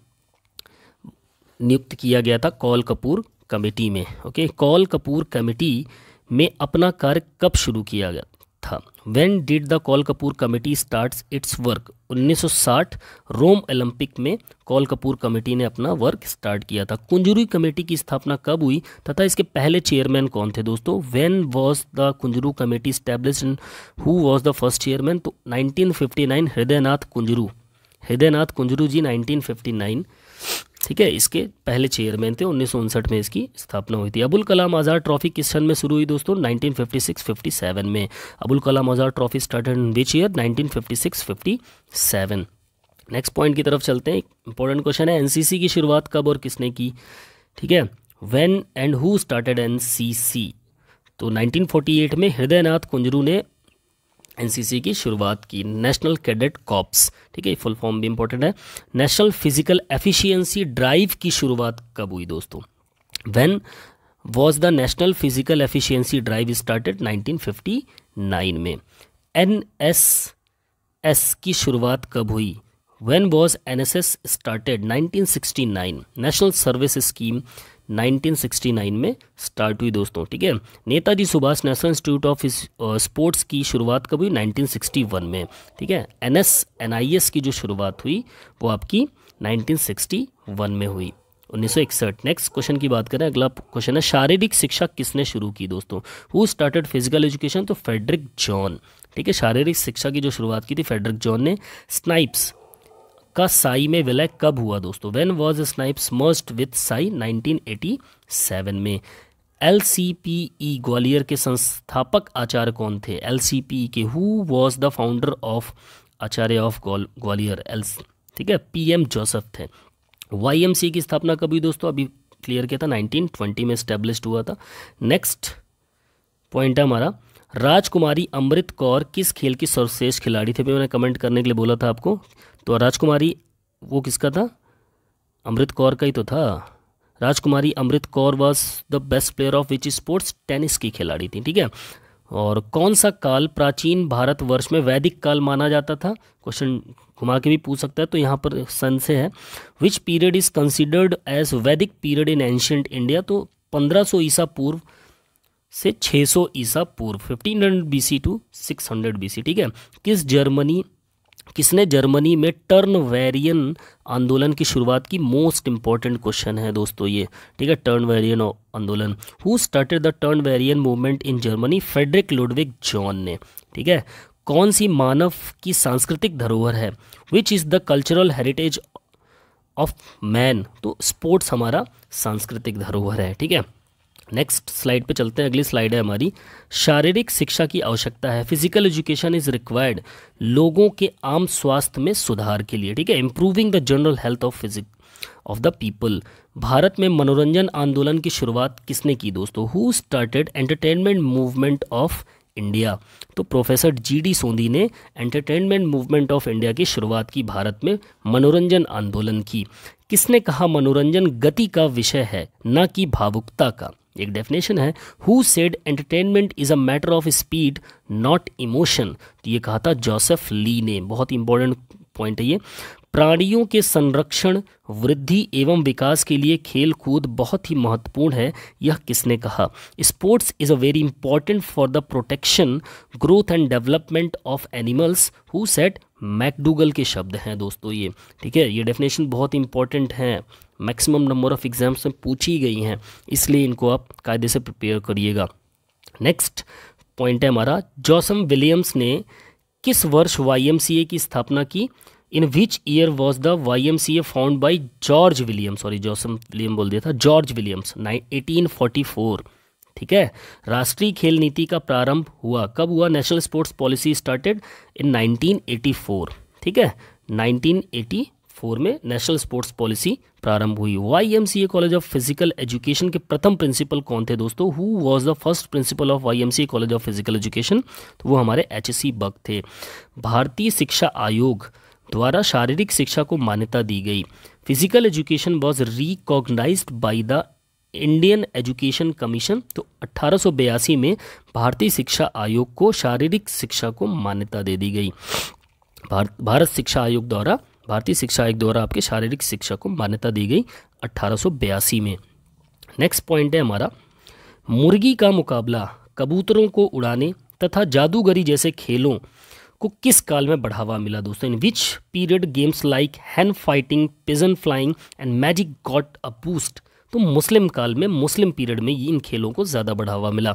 नियुक्त किया गया था कॉल कपूर कमेटी में ओके कॉल कपूर कमेटी में अपना कार्य कब शुरू किया गया था when did the Kaul Kapoor committee start its work 1960 Rome Olympic में कॉल कपूर कमेटी ने अपना वर्क स्टार्ट किया था कुंजरू कमेटी की स्थापना कब हुई तथा इसके पहले चेयरमैन कौन थे दोस्तों when was the Kunzru committee establish who was the first chairman तो 1959 हृदयनाथ कुंजरू हृदयनाथ कुंजरू जी 1959 ठीक है इसके पहले चेयरमैन थे उन्नीस में इसकी स्थापना हुई थी अबुल कलाम आज़ाद ट्रॉफी किस सन में शुरू हुई दोस्तों 1956-57 में Abul Kalam Azad trophy started in which year 1956-57 next point की तरफ चलते हैं इंपॉर्टेंट क्वेश्चन है एनसीसी की शुरुआत कब और किसने की ठीक है when and who started NCC तो 1948 में हृदयनाथ कुंजरू ने एनसीसी की शुरुआत की नेशनल कैडेट कॉप्स ठीक है फुल फॉर्म भी इंपॉर्टेंट है नेशनल फिजिकल एफिशिएंसी ड्राइव की शुरुआत कब हुई दोस्तों when was the national physical efficiency drive started 1959 में एन एस एस की शुरुआत कब हुई when was N S S started 1969 national service scheme 1969 में स्टार्ट हुई दोस्तों ठीक है Netaji Subhash national institute of sports की शुरुआत कब हुई 1961 में ठीक है एनएस एनआईएस की जो शुरुआत हुई वो आपकी 1961 में हुई 1961 नेक्स्ट क्वेश्चन की बात करें अगला क्वेश्चन है शारीरिक शिक्षा किसने शुरू की दोस्तों हु स्टार्टेड फिजिकल एजुकेशन तो फेडरिक जॉन ठीक है शारीरिक शिक्षा की जो शुरुआत की थी फेडरिक जॉन ने स्नाइप्स का साई में विलय कब हुआ दोस्तों when was SNIPES merged with SAI 1987 में L C P E Gwalior के संस्थापक आचार्य कौन थे एल सी पी ई के who was the founder of acharya of Gwalior L ठीक है पी एम जोसफ थे वाई एम सी की स्थापना कभी दोस्तों अभी क्लियर किया था 1920 में स्टेब्लिश हुआ था नेक्स्ट पॉइंट है हमारा राजकुमारी अमृत कौर किस खेल की सर्वश्रेष्ठ खिलाड़ी थे मैंने कमेंट करने के लिए बोला था आपको तो राजकुमारी वो किसका था अमृत कौर का ही तो था Rajkumari Amrit Kaur was the best player of which sports tennis की खिलाड़ी थी ठीक है और कौन सा काल प्राचीन भारत वर्ष में वैदिक काल माना जाता था क्वेश्चन घुमा के भी पूछ सकता है तो यहाँ पर सन से है which period is considered as Vedic period in ancient India तो 1500 ईसा पूर्व से 600 ईसा पूर्व 1500 बीसी टू 600 बीसी ठीक है किस जर्मनी किसने जर्मनी में टर्न वेरियन आंदोलन की शुरुआत की मोस्ट इंपॉर्टेंट क्वेश्चन है दोस्तों ये ठीक है टर्न वेरियन आंदोलन who started the Turnverein movement in Germany Friedrich Ludwig Jahn ने ठीक है कौन सी मानव की सांस्कृतिक धरोहर है which is the cultural heritage of man तो स्पोर्ट्स हमारा सांस्कृतिक धरोहर है ठीक है नेक्स्ट स्लाइड पे चलते हैं अगली स्लाइड है हमारी शारीरिक शिक्षा की आवश्यकता है फिजिकल एजुकेशन इज रिक्वायर्ड लोगों के आम स्वास्थ्य में सुधार के लिए ठीक है improving the general health of physique of the people Bharat में मनोरंजन आंदोलन की शुरुआत किसने की दोस्तों who started entertainment movement of India तो प्रोफेसर जी डी सोंधी ने एंटरटेनमेंट मूवमेंट ऑफ इंडिया की शुरुआत की भारत में मनोरंजन आंदोलन की किसने कहा मनोरंजन गति का विषय है न कि भावुकता का एक डेफिनेशन है who said entertainment is a matter of speed not emotion तो ये कहा था जोसेफ ली ने बहुत इंपॉर्टेंट पॉइंट है ये प्राणियों के संरक्षण वृद्धि एवं विकास के लिए खेल कूद बहुत ही महत्वपूर्ण है यह किसने कहा sports is a very important for the protection growth and development of animals who said McDougall के शब्द हैं दोस्तों ये ठीक है ये डेफिनेशन बहुत इंपॉर्टेंट हैं मैक्सिमम नंबर ऑफ एग्ज़ाम्स में पूछी गई हैं इसलिए इनको आप कायदे से प्रिपेयर करिएगा नेक्स्ट पॉइंट है हमारा जॉसम विलियम्स ने किस वर्ष वाई की स्थापना की in which year was the Y M C A found by George William sorry जॉसम विलियम बोल दिया था George Williams nineteen forty four ठीक है राष्ट्रीय खेल नीति का प्रारंभ हुआ कब हुआ national sports policy started in 1984 ठीक है एटी फोर में नेशनल स्पोर्ट्स पॉलिसी प्रारंभ हुई Y M C A college of physical education के प्रथम प्रिंसिपल कौन थे दोस्तों who was the first principal of Y M C A college of physical education तो वो हमारे एच सी बग थे भारतीय शिक्षा आयोग द्वारा शारीरिक शिक्षा को मान्यता दी गई physical education was recognise by the Indian education commission तो 1882 में भारतीय शिक्षा आयोग को शारीरिक शिक्षा को मान्यता दे दी गई भारत शिक्षा आयोग द्वारा भारतीय शिक्षा आयोग द्वारा आपके शारीरिक शिक्षा को मान्यता दी गई अट्ठारह में नेक्स्ट पॉइंट है हमारा मुर्गी का मुकाबला कबूतरों को उड़ाने तथा जादूगरी जैसे खेलों को किस काल में बढ़ावा मिला दोस्तों in which period games like hand fighting pigeon flying and magic got a boost तो मुस्लिम काल में मुस्लिम पीरियड में इन खेलों को ज़्यादा बढ़ावा मिला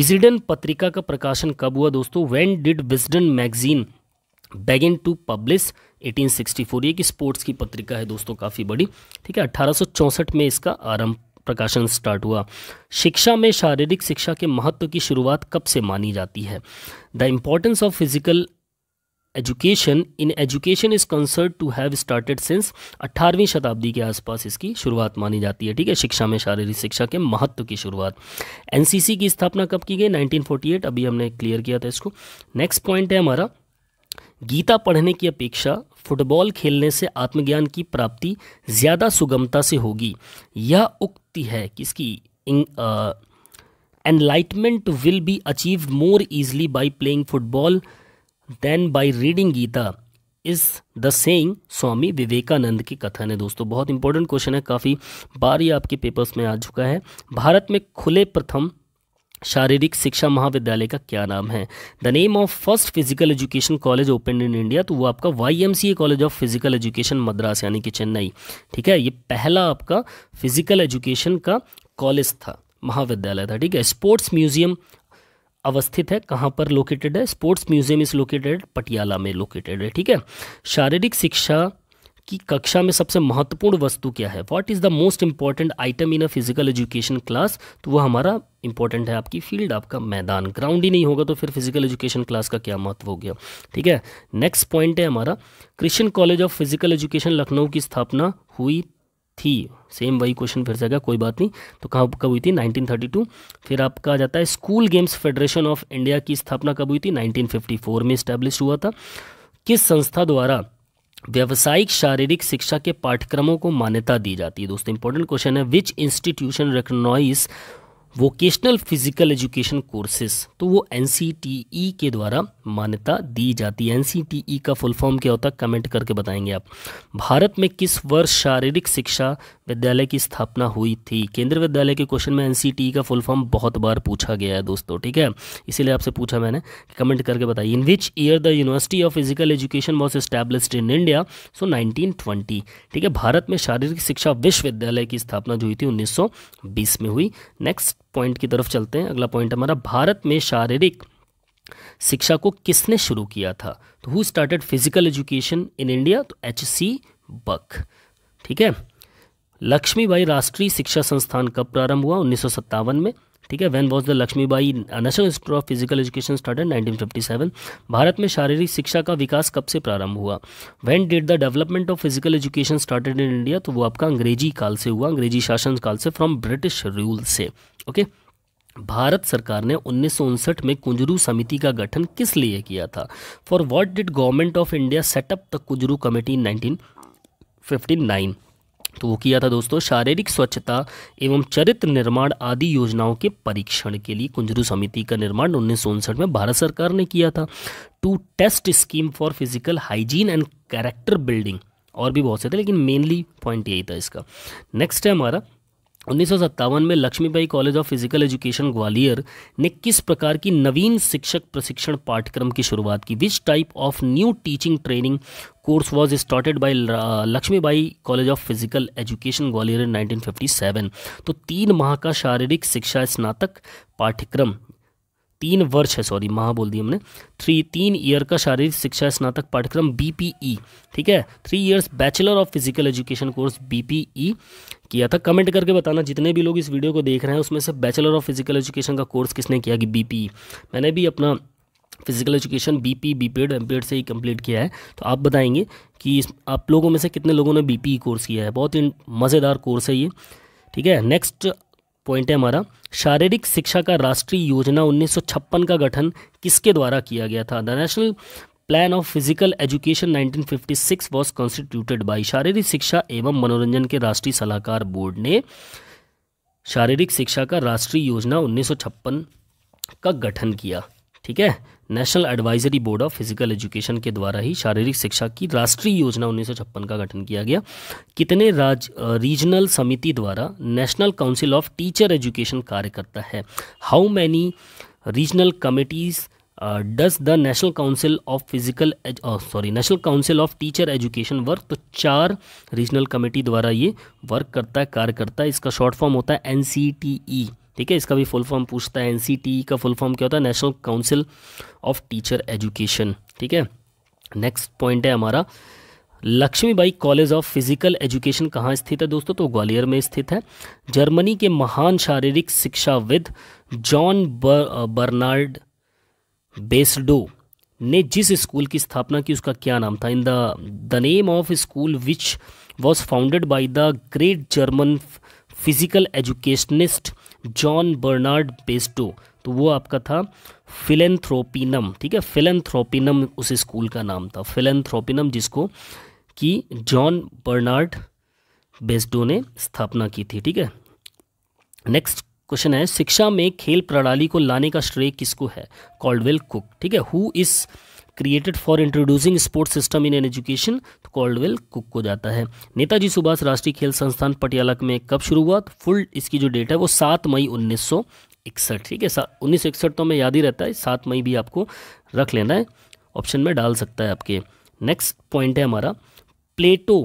विजिडन पत्रिका का प्रकाशन कब हुआ दोस्तों when did Wisden magazine begin to publish 1864 ये कि स्पोर्ट्स की पत्रिका है दोस्तों काफ़ी बड़ी ठीक है अट्ठारह में इसका आरंभ प्रकाशन स्टार्ट हुआ शिक्षा में शारीरिक शिक्षा के महत्व की शुरुआत कब से मानी जाती है the importance of physical education in education is concerned to have started since 18वीं शताब्दी के आसपास इसकी शुरुआत मानी जाती है ठीक है शिक्षा में शारीरिक शिक्षा के महत्व की शुरुआत एनसीसी की स्थापना कब की गई 1948 अभी हमने क्लियर किया था इसको नेक्स्ट पॉइंट है हमारा गीता पढ़ने की अपेक्षा फुटबॉल खेलने से आत्मज्ञान की प्राप्ति ज़्यादा सुगमता से होगी यह उक्ति है किसकी enlightenment will be achieve more easily by playing football than by reading Gita is the saying Swami Vivekananda के कथन है दोस्तों बहुत इंपॉर्टेंट क्वेश्चन है काफ़ी बार ये आपके पेपर्स में आ चुका है भारत में खुले प्रथम शारीरिक शिक्षा महाविद्यालय का क्या नाम है the name of first physical education college open in India तो वो आपका Y M C A college of physical education Madras यानी कि चेन्नई ठीक है ये पहला आपका फिजिकल एजुकेशन का कॉलेज था महाविद्यालय था ठीक है स्पोर्ट्स म्यूजियम अवस्थित है कहाँ पर लोकेटेड है sports museum is located Patiala में लोकेटेड है ठीक है शारीरिक शिक्षा कि कक्षा में सबसे महत्वपूर्ण वस्तु क्या है what is the most important item in a physical education class तो वो हमारा इंपॉर्टेंट है आपकी फील्ड आपका मैदान ग्राउंड ही नहीं होगा तो फिर फिजिकल एजुकेशन क्लास का क्या महत्व हो गया ठीक है नेक्स्ट पॉइंट है हमारा Christian college of physical education Lucknow की स्थापना हुई थी सेम वही क्वेश्चन फिर जाएगा कोई बात नहीं तो कहाँ कब हुई थी 1932 फिर आपका आ जाता है school games federation of India की स्थापना कब हुई थी 1954 में इस्टेब्लिश हुआ था किस संस्था द्वारा व्यावसायिक शारीरिक शिक्षा के पाठ्यक्रमों को मान्यता दी जाती है दोस्तों इंपॉर्टेंट क्वेश्चन है which institution recognise vocational physical education courses तो वो एन e के द्वारा मान्यता दी जाती है एन e का फुल फॉर्म क्या होता है कमेंट करके बताएंगे आप भारत में किस वर्ष शारीरिक शिक्षा विद्यालय की स्थापना हुई थी केंद्रीय विद्यालय के क्वेश्चन में एनसीटी का फुल फॉर्म बहुत बार पूछा गया है दोस्तों ठीक है इसीलिए आपसे पूछा मैंने कमेंट करके बताइए in which year the university of physical education was established in India so nineteen ठीक है भारत में शारीरिक शिक्षा विश्वविद्यालय की स्थापना जो हुई थी उन्नीस में हुई नेक्स्ट पॉइंट की तरफ चलते हैं अगला पॉइंट हमारा भारत में शारीरिक शिक्षा को किसने शुरू किया था तो who started physical education in India तो एच सी बक ठीक है लक्ष्मीबाई राष्ट्रीय शिक्षा संस्थान कब प्रारंभ हुआ उन्नीस में ठीक है when was the Lakshmibai national institute of physical education started 1957 Bharat में शारीरिक शिक्षा का विकास कब से प्रारंभ हुआ when did the development of physical education started in India तो वो आपका अंग्रेजी काल से हुआ अंग्रेजी शासन काल से फ्रॉम ब्रिटिश रूल से ओके भारत सरकार ने उन्नीस में कुंजरू समिति का गठन किस लिए किया था for what did government of India set up the Kunzru committee in nineteen तो वो किया था दोस्तों शारीरिक स्वच्छता एवं चरित्र निर्माण आदि योजनाओं के परीक्षण के लिए कुंजरू समिति का निर्माण उन्नीस में भारत सरकार ने किया था to test scheme for physical hygiene and character building और भी बहुत से थे लेकिन मेनली पॉइंट यही था इसका नेक्स्ट है हमारा उन्नीस में Lakshmibai college of physical education Gwalior ने किस प्रकार की नवीन शिक्षक प्रशिक्षण पाठ्यक्रम की शुरुआत की which type of new teaching training course was started by Lakshmibai college of physical education Gwalior in 1957 तो तीन माह का शारीरिक शिक्षा स्नातक पाठ्यक्रम तीन वर्ष है सॉरी माह बोल दिया हमने थ्री तीन ईयर का शारीरिक शिक्षा स्नातक पाठ्यक्रम बीपीई e, ठीक है three years bachelor of physical education course BPE किया था कमेंट करके बताना जितने भी लोग इस वीडियो को देख रहे हैं उसमें से बैचलर ऑफ फिजिकल एजुकेशन का कोर्स किसने किया कि बीपीई e? मैंने भी अपना physical education B P B ped M ped से ही कंप्लीट किया है तो आप बताएंगे कि इस आप लोगों में से कितने लोगों ने बी पी कोर्स किया है बहुत ही मज़ेदार कोर्स है ये ठीक है नेक्स्ट पॉइंट है हमारा शारीरिक शिक्षा का राष्ट्रीय योजना 1956 का गठन किसके द्वारा किया गया था the national plan of physical education six was constituted by शारीरिक शिक्षा एवं मनोरंजन के राष्ट्रीय सलाहकार बोर्ड ने शारीरिक शिक्षा का राष्ट्रीय योजना छप्पन का गठन किया ठीक है national advisory board of physical education के द्वारा ही शारीरिक शिक्षा की राष्ट्रीय योजना उन्नीस का गठन किया गया कितने राज रीजनल समिति द्वारा national council of teacher education कार्य करता है how many regional committees does the national council of physical sorry national council of teacher education work तो चार रीजनल कमेटी द्वारा ये वर्क करता है कार्य करता है इसका शॉर्ट फॉर्म होता है एन सी टी ई ठीक है इसका भी फुल फॉर्म पूछता है एनसीटी e का फुल फॉर्म क्या होता है national council of teacher education ठीक है नेक्स्ट पॉइंट है हमारा Lakshmibai college of physical education कहाँ स्थित है दोस्तों तो ग्वालियर में स्थित है जर्मनी के महान शारीरिक शिक्षाविद जॉन बर्नार्ड बेसडो ने जिस स्कूल की स्थापना की उसका क्या नाम था in the the name of school which was founded by the great German physical educationist John Bernard Basedow तो वो आपका था फिलेंथ्रोपिनम ठीक है फिलेंथ्रोपिनम उस स्कूल का नाम था फिलेंथ्रोपिनम जिसको कि जॉन बर्नार्ड बेस्टो ने स्थापना की थी ठीक है नेक्स्ट क्वेश्चन है शिक्षा में खेल प्रणाली को लाने का श्रेय किसको है कॉल्डवेल कुक ठीक है who is created for introducing sports system in an education तो कॉल्डवेल कुक को जाता है नेताजी सुभाष राष्ट्रीय खेल संस्थान पटियाला में कब शुरू हुआ तो फुल इसकी जो डेट है वो सात मई उन्नीस इकसठ ठीक है उन्नीस इकसठ तो हमें याद ही रहता है सात मई भी आपको रख लेना है ऑप्शन में डाल सकता है आपके नेक्स्ट पॉइंट है हमारा प्लेटो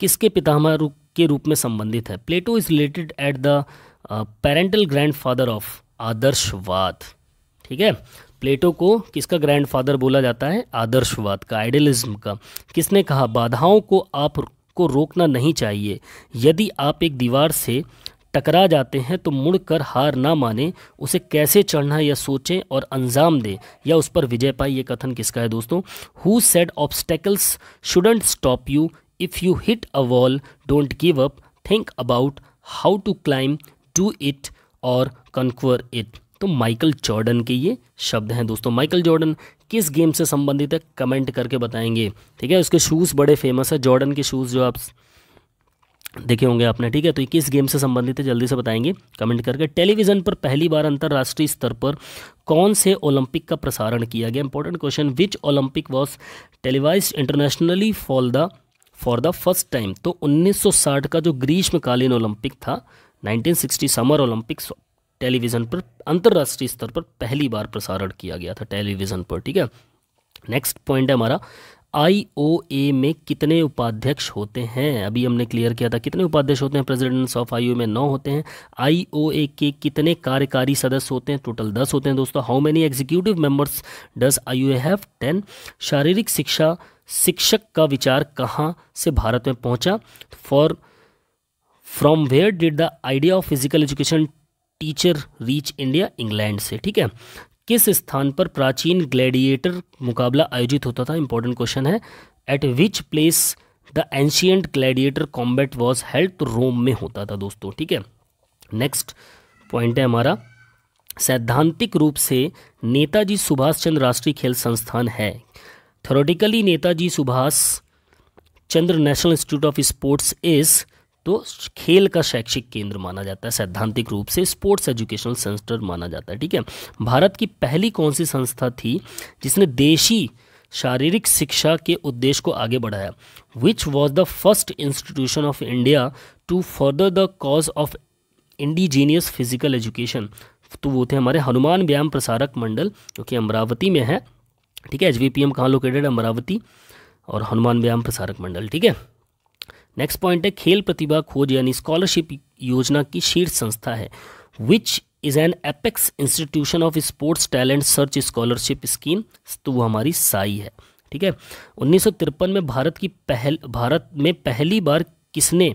किसके पितामह रूप के रूप में संबंधित है Plato is related at the parental grandfather of आदर्शवाद ठीक है प्लेटो को किसका ग्रैंडफादर बोला जाता है आदर्शवाद का आइडियलिज्म का किसने कहा बाधाओं को आप को रोकना नहीं चाहिए यदि आप एक दीवार से टकरा जाते हैं तो मुड़कर हार ना माने उसे कैसे चढ़ना या सोचें और अंजाम दें या उस पर विजय पाए ये कथन किसका है दोस्तों who said obstacles shouldn't stop you if you hit a wall don't give up think about how to climb to it और कंक्वर इट तो माइकल जॉर्डन के ये शब्द हैं दोस्तों माइकल जॉर्डन किस गेम से संबंधित है कमेंट करके बताएंगे ठीक है उसके शूज़ बड़े फेमस है जॉर्डन के शूज़ जो आप देखे होंगे आपने ठीक है तो ये किस गेम से संबंधित है जल्दी से बताएंगे कमेंट करके टेलीविज़न पर पहली बार अंतर्राष्ट्रीय स्तर पर कौन से ओलंपिक का प्रसारण किया गया important question which Olympic was televised internationally for the for the first time तो 1960 का जो ग्रीष्मकालीन ओलंपिक था 1960 समर ओलंपिक टेलीविज़न पर अंतर्राष्ट्रीय स्तर पर पहली बार प्रसारण किया गया था टेलीविज़न पर ठीक है नेक्स्ट पॉइंट है हमारा आईओए में कितने उपाध्यक्ष होते हैं अभी हमने क्लियर किया था कितने उपाध्यक्ष होते हैं प्रेसिडेंट्स ऑफ आईओए में नौ होते हैं आईओए के कितने कार्यकारी सदस्य होते हैं टोटल दस होते हैं दोस्तों how many executive members does IOA have ten शारीरिक शिक्षा शिक्षक का विचार कहाँ से भारत में पहुँचा for from where did the idea of physical education teacher reach India England से ठीक है किस स्थान पर प्राचीन ग्लैडिएटर मुकाबला आयोजित होता था इंपॉर्टेंट क्वेश्चन है at which place the ancient gladiator combat was held Rome में होता था दोस्तों ठीक है नेक्स्ट पॉइंट है हमारा सैद्धांतिक रूप से नेताजी सुभाष चंद्र राष्ट्रीय खेल संस्थान है theoretically Netaji Subhash Chandra national institute of sports is तो खेल का शैक्षिक केंद्र माना जाता है सैद्धांतिक रूप से स्पोर्ट्स एजुकेशनल सेंटर माना जाता है ठीक है भारत की पहली कौन सी संस्था थी जिसने देशी शारीरिक शिक्षा के उद्देश्य को आगे बढ़ाया which was the first institution of India to further the cause of indigenous physical education तो वो थे हमारे हनुमान व्यायाम प्रसारक मंडल जो कि अमरावती में है ठीक है एच वी पी एम कहाँ लोकेटेड अमरावती और हनुमान व्यायाम प्रसारक मंडल ठीक है नेक्स्ट पॉइंट है खेल प्रतिभा खोज यानी स्कॉलरशिप योजना की शीर्ष संस्था है which is an apex institution of sports talent search scholarship scheme तो वो हमारी साई है ठीक है उन्नीस में भारत की पहल भारत में पहली बार किसने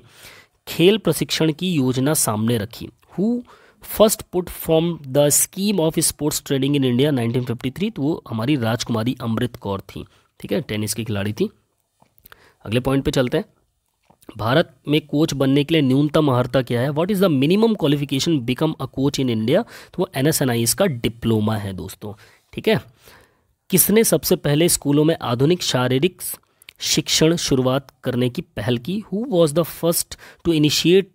खेल प्रशिक्षण की योजना सामने रखी who first put from the scheme of sports training in India 1953 तो वो हमारी राजकुमारी अमृत कौर थी ठीक है टेनिस की खिलाड़ी थी अगले पॉइंट पे चलते हैं भारत में कोच बनने के लिए न्यूनतम अर्हता क्या है what is the minimum qualification become a coach in India तो वो एन एस इसका डिप्लोमा है दोस्तों ठीक है किसने सबसे पहले स्कूलों में आधुनिक शारीरिक शिक्षण शुरुआत करने की पहल की who was the first to initiate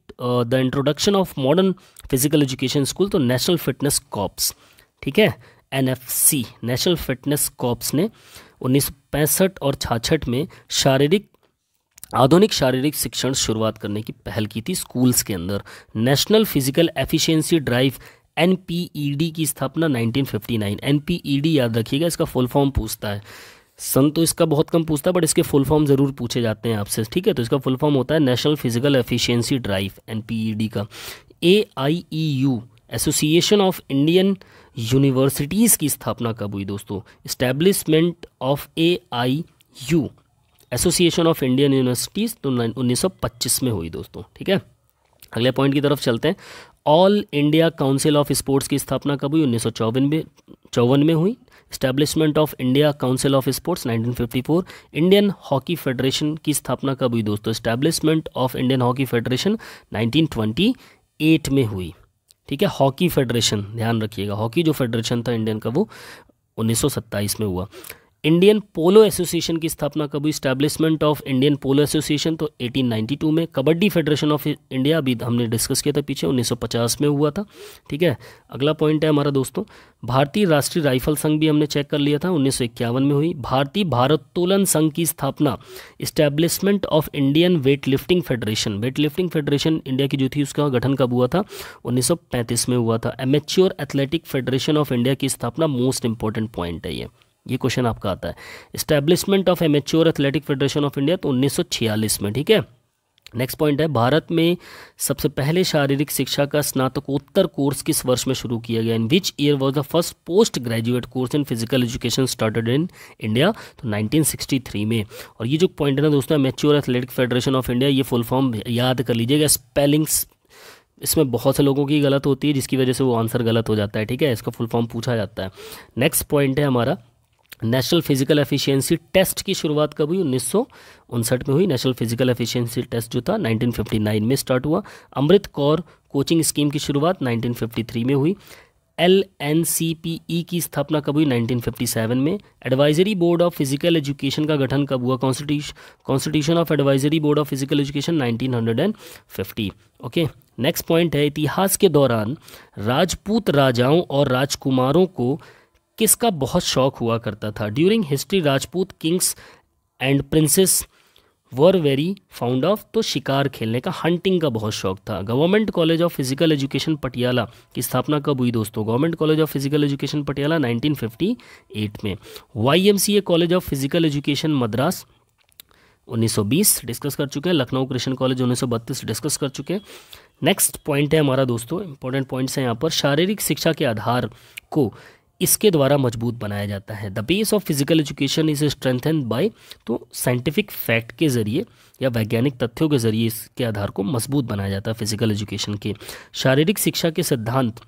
the introduction of modern physical education school तो नेशनल फिटनेस कॉप्स ठीक है सी नेशनल फिटनेस कॉप्स ने उन्नीस और छाछठ में शारीरिक आधुनिक शारीरिक शिक्षण शुरुआत करने की पहल की थी स्कूल्स के अंदर national physical efficiency drive N e की स्थापना 1959 एन e याद रखिएगा इसका फुल फॉर्म पूछता है सन तो इसका बहुत कम पूछता है बट इसके फुल फॉर्म ज़रूर पूछे जाते हैं आपसे ठीक है तो इसका फुल फॉर्म होता है national physical efficiency drive N e का A I E U association of Indian universities की स्थापना कब हुई दोस्तों establishment of A I U association of Indian universities तो उन्नीस में हुई दोस्तों ठीक है अगले पॉइंट की तरफ चलते हैं all India council of sports की स्थापना कब हुई उन्नीस में चौवन में हुई establishment of India council of sports 1954 Indian hockey federation की स्थापना कब हुई दोस्तों establishment of Indian hockey federation 1928 में हुई ठीक है हॉकी फेडरेशन ध्यान रखिएगा हॉकी जो फेडरेशन था इंडियन का वो उन्नीस में हुआ इंडियन पोलो एसोसिएशन की स्थापना कब हुई establishment of Indian polo association तो 1892 में कबड्डी फेडरेशन ऑफ इंडिया अभी हमने डिस्कस किया था पीछे 1950 में हुआ था ठीक है अगला पॉइंट है हमारा दोस्तों भारतीय राष्ट्रीय राइफल संघ भी हमने चेक कर लिया था उन्नीस में हुई भारतीय भारोत्तोलन संघ की स्थापना establishment of Indian weight lifting federation weight lifting federation India की जो थी उसका गठन कब हुआ था उन्नीस में हुआ था amateur athletic federation of India की स्थापना मोस्ट इंपॉर्टेंट पॉइंट है ये ये क्वेश्चन आपका आता है establishment of amateur athletic federation of India तो उन्नीस में ठीक है नेक्स्ट पॉइंट है भारत में सबसे पहले शारीरिक शिक्षा का स्नातकोत्तर कोर्स किस वर्ष में शुरू किया गया in which year was the first post graduate course in physical education started in India तो 1963 में और ये जो पॉइंट है ना दोस्तों mature athletic federation of India ये फुल फॉर्म याद कर लीजिएगा स्पेलिंग्स इसमें बहुत से लोगों की गलत होती है जिसकी वजह से वो आंसर गलत हो जाता है ठीक है इसका फुल फॉर्म पूछा जाता है नेक्स्ट पॉइंट है हमारा नेशनल फिजिकल एफिशिएंसी टेस्ट की शुरुआत कब हुई उन्नीस में हुई नेशनल फिजिकल एफिशिएंसी टेस्ट जो था 1959 में स्टार्ट हुआ अमृत कौर कोचिंग स्कीम की शुरुआत 1953 में हुई L N C P E की स्थापना कब हुई 1957 में advisory board of physical education का गठन कब हुआ constitution of advisory board of physical education 1950 okay next point है इतिहास के दौरान राजपूत राजाओं और राजकुमारों को किसका बहुत शौक हुआ करता था during history Rajput kings and princes were very found of तो शिकार खेलने का हंटिंग का बहुत शौक था government college of physical education Patiala की स्थापना कब हुई दोस्तों government college of physical education Patiala 1958 में YMCA college of physical education Madras 1920 discuss कर चुके हैं लखनऊ कृष्ण कॉलेज उन्नीस डिस्कस कर चुके हैं नेक्स्ट पॉइंट है हमारा दोस्तों इंपॉर्टेंट पॉइंट्स हैं यहाँ पर शारीरिक शिक्षा के आधार को इसके द्वारा मजबूत बनाया जाता है the base of physical education is strengthen by तो साइंटिफिक फैक्ट के जरिए या वैज्ञानिक तथ्यों के जरिए इसके आधार को मजबूत बनाया जाता है फिजिकल एजुकेशन के शारीरिक शिक्षा के सिद्धांत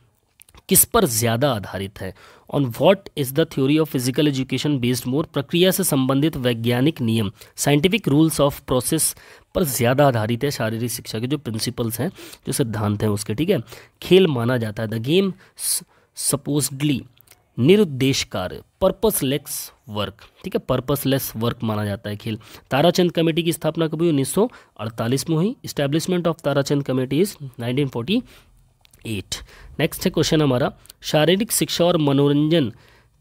किस पर ज़्यादा आधारित है on what is the theory of physical education based more प्रक्रिया से संबंधित वैज्ञानिक नियम साइंटिफिक रूल्स ऑफ प्रोसेस पर ज़्यादा आधारित है शारीरिक शिक्षा के जो प्रिंसिपल्स हैं जो सिद्धांत हैं उसके ठीक है खेल माना जाता है द गेम सपोजली निरुद्देश कार्य पर्पसलेस वर्क ठीक है पर्पसलेस वर्क माना जाता है खेल ताराचंद कमेटी की स्थापना कभी उन्नीस में हुई establishment of Tarachand committee is nineteen next है क्वेश्चन हमारा शारीरिक शिक्षा और मनोरंजन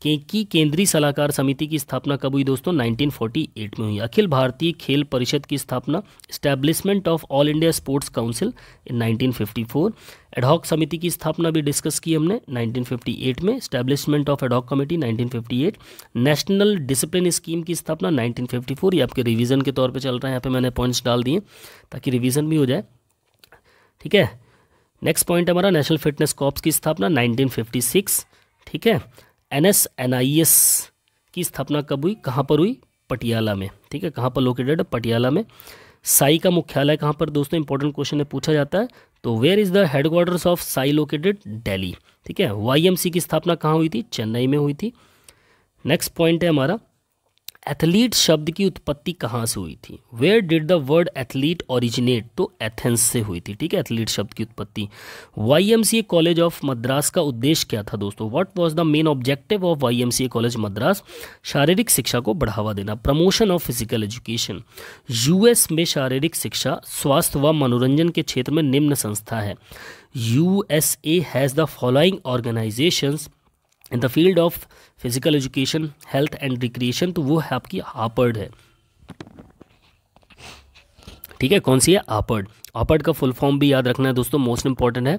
की केंद्रीय सलाहकार समिति की स्थापना कब हुई दोस्तों 1948 में हुई अखिल भारतीय खेल परिषद की स्थापना establishment of all India sports council in 1954 ad hoc समिति की स्थापना भी डिस्कस की हमने 1958 में establishment of ad hoc committee 1958 national discipline scheme की स्थापना 1954 ये आपके रिविजन के तौर पर चल रहा है यहाँ पे मैंने पॉइंट्स डाल दिए ताकि रिविजन भी हो जाए ठीक है नेक्स्ट पॉइंट हमारा नेशनल फिटनेस कॉप्स की स्थापना नाइनटीन ठीक है N S N I S की स्थापना कब हुई कहाँ पर हुई पटियाला में ठीक है कहाँ पर लोकेटेड है पटियाला में साई का मुख्यालय कहाँ पर दोस्तों इंपॉर्टेंट क्वेश्चन है पूछा जाता है तो where is the headquarters of SAI located Delhi ठीक है वाईएमसी की स्थापना कहाँ हुई थी चेन्नई में हुई थी नेक्स्ट पॉइंट है हमारा एथलीट शब्द की उत्पत्ति कहाँ से हुई थी where did the word athlete originate तो एथेंस से हुई थी ठीक है एथलीट शब्द की उत्पत्ति वाई कॉलेज ऑफ मद्रास का उद्देश्य क्या था दोस्तों what was the main objective of Y college Madras शारीरिक शिक्षा को बढ़ावा देना promotion of physical education US में शारीरिक शिक्षा स्वास्थ्य व मनोरंजन के क्षेत्र में निम्न संस्था है A has the following organisations in the field of physical education health and recreation तो वो है आपकी आपर्ड है ठीक है कौन सी है आपर्ड आपर्ड का फुल फॉर्म भी याद रखना है दोस्तों मोस्ट इंपॉर्टेंट है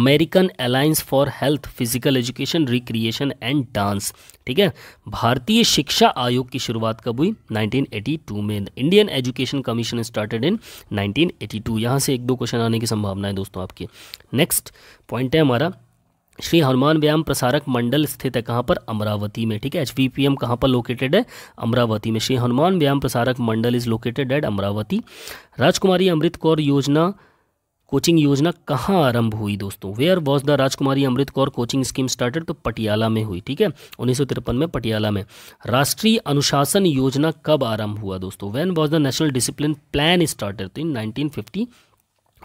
American alliance for health physical education recreation and dance ठीक है भारतीय शिक्षा आयोग की शुरुआत कब हुई 1982 में Indian education commission started in 1982 यहाँ से एक दो क्वेश्चन आने की संभावना है दोस्तों आपकी नेक्स्ट पॉइंट है हमारा श्री हनुमान व्यायाम प्रसारक मंडल स्थित है कहाँ पर अमरावती में ठीक है एच वी पी एम कहाँ पर लोकेटेड है अमरावती में Shri Hanuman Vyayam Prasarak Mandal is located at Amravati Rajkumari Amrit Kaur योजना कोचिंग योजना कहाँ आरंभ हुई दोस्तों where was the Rajkumari Amrit Kaur coaching scheme started तो पटियाला में हुई ठीक है उन्नीस में पटियाला में राष्ट्रीय अनुशासन योजना कब आरंभ हुआ दोस्तों when was the national discipline plan started in nineteen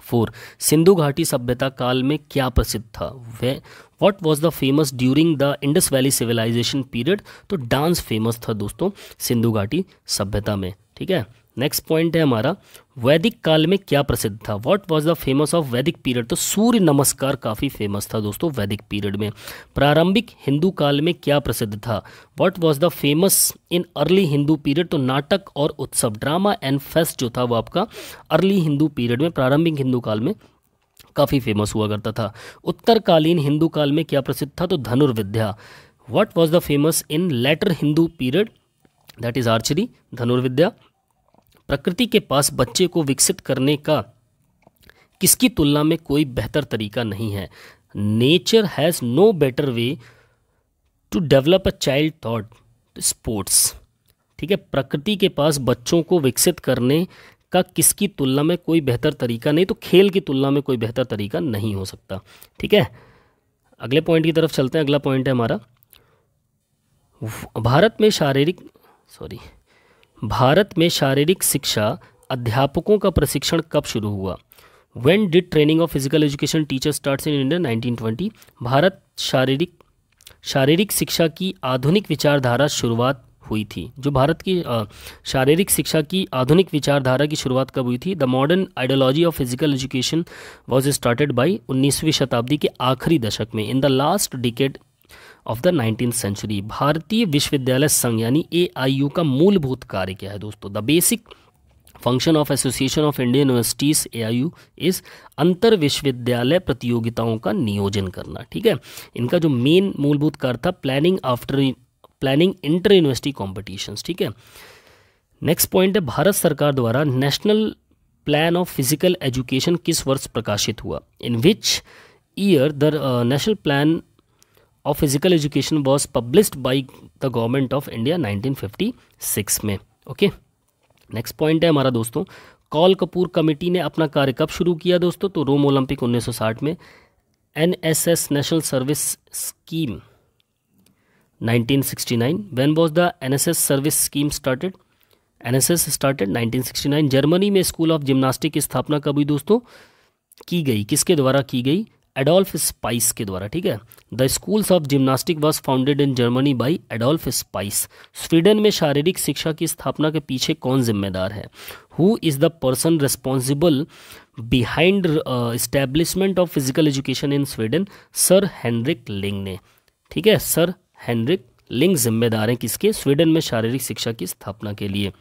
four सिंधु घाटी सभ्यता काल में क्या प्रसिद्ध था वे what was the famous during the Indus valley civilisation period तो डांस फेमस था दोस्तों सिंधु घाटी सभ्यता में ठीक है नेक्स्ट पॉइंट है हमारा वैदिक काल में क्या प्रसिद्ध था what was the famous of Vedic period तो सूर्य नमस्कार काफ़ी फेमस था दोस्तों वैदिक पीरियड में प्रारंभिक हिंदू काल में क्या प्रसिद्ध था what was the famous in early Hindu period तो नाटक और उत्सव ड्रामा एंड फेस्ट जो था वो आपका अर्ली हिंदू पीरियड में प्रारंभिक हिंदू काल में काफ़ी फेमस हुआ करता था उत्तरकालीन हिंदू काल में क्या प्रसिद्ध था तो धनुर्विद्या what was the famous in later Hindu period that is archery धनुर्विद्या प्रकृति के पास बच्चे को विकसित करने का किसकी तुलना में कोई बेहतर तरीका नहीं है nature has no better way to develop a child thought sports ठीक है प्रकृति के पास बच्चों को विकसित करने का किसकी तुलना में कोई बेहतर तरीका नहीं तो खेल की तुलना में कोई बेहतर तरीका नहीं हो सकता ठीक है अगले पॉइंट की तरफ चलते हैं अगला पॉइंट है हमारा भारत में शारीरिक सॉरी भारत में शारीरिक शिक्षा अध्यापकों का प्रशिक्षण कब शुरू हुआ when did training of physical education teacher start in India twenty भारत शारीरिक शारीरिक शिक्षा की आधुनिक विचारधारा शुरुआत हुई थी जो भारत की शारीरिक शिक्षा की आधुनिक विचारधारा की शुरुआत कब हुई थी the modern ideology of physical education was started by उन्नीसवीं शताब्दी के आखिरी दशक में in the last decade of the nineteen century भारतीय विश्वविद्यालय संघ यानी ए का मूलभूत कार्य क्या है दोस्तों the basic function of association of Indian universities A I U इस अंतर विश्वविद्यालय प्रतियोगिताओं का नियोजन करना ठीक है इनका जो मेन मूलभूत कार्य था planning after planning inter university competition ठीक है नेक्स्ट पॉइंट है भारत सरकार द्वारा national plan of physical education किस वर्ष प्रकाशित हुआ in which year the national plan of physical education was published by the government of India 1956 में ओके नेक्स्ट पॉइंट है हमारा दोस्तों कॉल कपूर कमेटी ने अपना कार्य कब शुरू किया दोस्तों तो रोम ओलंपिक 1960 में NSS national service scheme 1969 when was the nss service scheme started nineteen sixty 1969 Germany में स्कूल ऑफ जिम्नास्टिक की स्थापना कब हुई दोस्तों की गई किसके द्वारा की गई एडोल्फ स्पाइस के द्वारा ठीक है the schools of gymnastic was founded in Germany by Adolf Spiess Sweden में शारीरिक शिक्षा की स्थापना के पीछे कौन जिम्मेदार है who is the person responsible behind establishment of physical education in Sweden sir Henrik Ling ने ठीक है सर हेनरिक लिंग जिम्मेदार हैं किसके स्वीडन में शारीरिक शिक्षा की स्थापना के लिए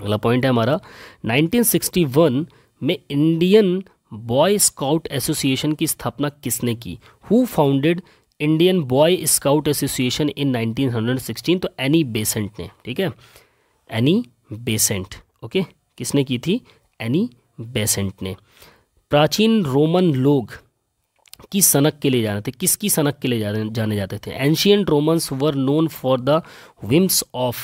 अगला पॉइंट है हमारा 1961 में इंडियन बॉय स्काउट एसोसिएशन की स्थापना किसने की who founded Indian boy scout association in 1916 तो एनी बेसेंट ने ठीक है एनी बेसेंट ओके किसने की थी एनी बेसेंट ने प्राचीन रोमन लोग किस सनक के लिए जाने थे किसकी सनक के लिए जाने, जाने जाते थे ancient Romans were known for the whims of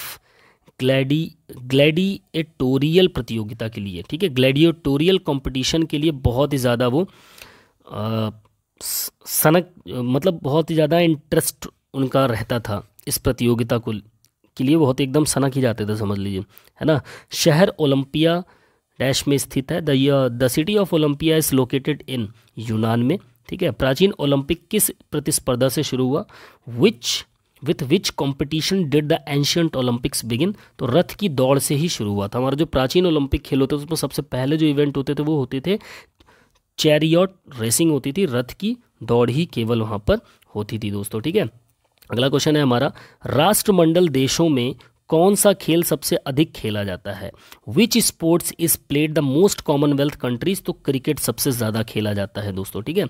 gladi gladiatorial प्रतियोगिता के लिए ठीक है ग्लैडिएटोरियल कंपटीशन के लिए बहुत ही ज़्यादा वो आ, सनक मतलब बहुत ही ज़्यादा इंटरेस्ट उनका रहता था इस प्रतियोगिता को के लिए बहुत एकदम सनक ही जाते थे समझ लीजिए है ना शहर ओलंपिया डैश में स्थित है दिटी the city of Olympia is located in यूनान में ठीक है प्राचीन ओलंपिक किस प्रतिस्पर्धा से शुरू हुआ which with which competition did the ancient Olympics begin तो रथ की दौड़ से ही शुरू हुआ था हमारा जो प्राचीन ओलंपिक खेल होते थे उसमें सबसे पहले जो इवेंट होते थे वो होते थे चैरियॉट रेसिंग होती थी रथ की दौड़ ही केवल वहाँ पर होती थी दोस्तों ठीक है अगला क्वेश्चन है हमारा राष्ट्रमंडल देशों में कौन सा खेल सबसे अधिक खेला जाता है which sports is played the most Commonwealth countries तो क्रिकेट सबसे ज़्यादा खेला जाता है दोस्तों ठीक है